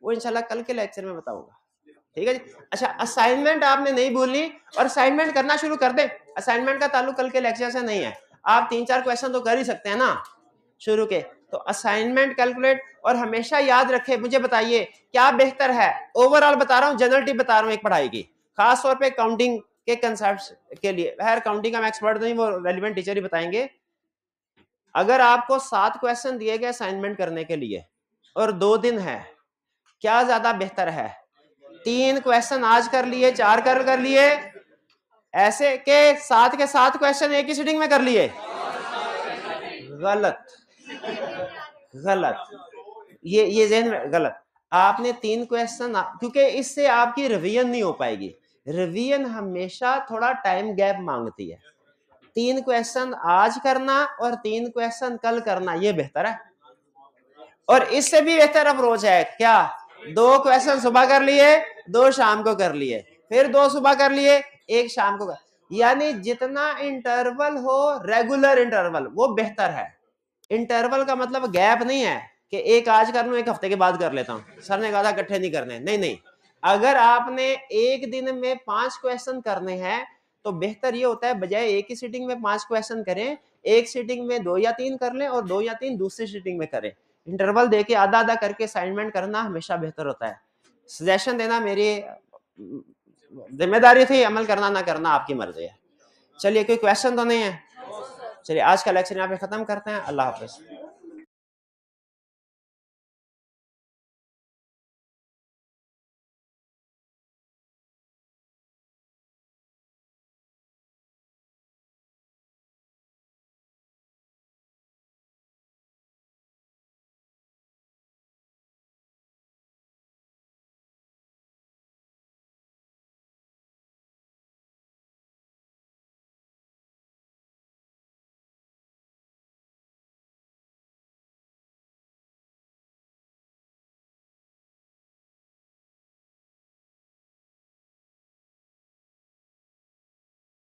वो इंशाल्लाह कल के लेक्चर में बताऊंगा ठीक है जी अच्छा असाइनमेंट आपने नहीं भूलनी और असाइनमेंट करना शुरू कर दे असाइनमेंट का ताल्लुक कल के लेक्चर से नहीं है आप तीन चार क्वेश्चन तो कर ही सकते हैं ना शुरू के तो असाइनमेंट कैलकुलेट और हमेशा याद रखे मुझे बताइए क्या बेहतर है ओवरऑल बता रहा हूँ जनरल बता रहा हूँ एक पढ़ाई की खासतौर पर काउंटिंग के कंसेप्ट के लिए हर काउंटिंग का मैं एक्सपर्ट नहीं वो रेलिवेंट टीचर ही बताएंगे अगर आपको सात क्वेश्चन दिए गए असाइनमेंट करने के लिए और दो दिन है क्या ज्यादा बेहतर है तीन क्वेश्चन आज कर लिए चार कर कर लिए ऐसे के सात के सात क्वेश्चन एक ही सीटिंग में कर लिए गलत गलत ये ये जहन गलत आपने तीन क्वेश्चन क्योंकि इससे आपकी रिवीजन नहीं हो पाएगी रिवीजन हमेशा थोड़ा टाइम गैप मांगती है तीन क्वेश्चन आज करना और तीन क्वेश्चन कल करना ये बेहतर है और इससे भी बेहतर अप्रोच है क्या दो क्वेश्चन सुबह कर लिए दो शाम को कर लिए फिर दो सुबह कर लिए एक शाम को कर यानी जितना इंटरवल हो रेगुलर इंटरवल वो बेहतर है इंटरवल का मतलब गैप नहीं है कि एक आज कर लू एक हफ्ते के बाद कर लेता हूँ सर ने कहा था इकट्ठे नहीं करने नहीं नहीं अगर आपने एक दिन में पांच क्वेश्चन करने हैं तो बेहतर ये होता है बजाय एक ही सीटिंग में पांच क्वेश्चन करें एक सीटिंग में दो या तीन कर लें और दो या तीन दूसरी सीटिंग में करें इंटरवल दे के आधा आधा करके असाइनमेंट करना हमेशा बेहतर होता है सजेशन देना मेरी जिम्मेदारी थी अमल करना ना करना आपकी मर्जी है चलिए कोई क्वेश्चन तो नहीं है चलिए आज का लेक्चर यहाँ पे ख़त्म करते हैं अल्लाह हाफिज़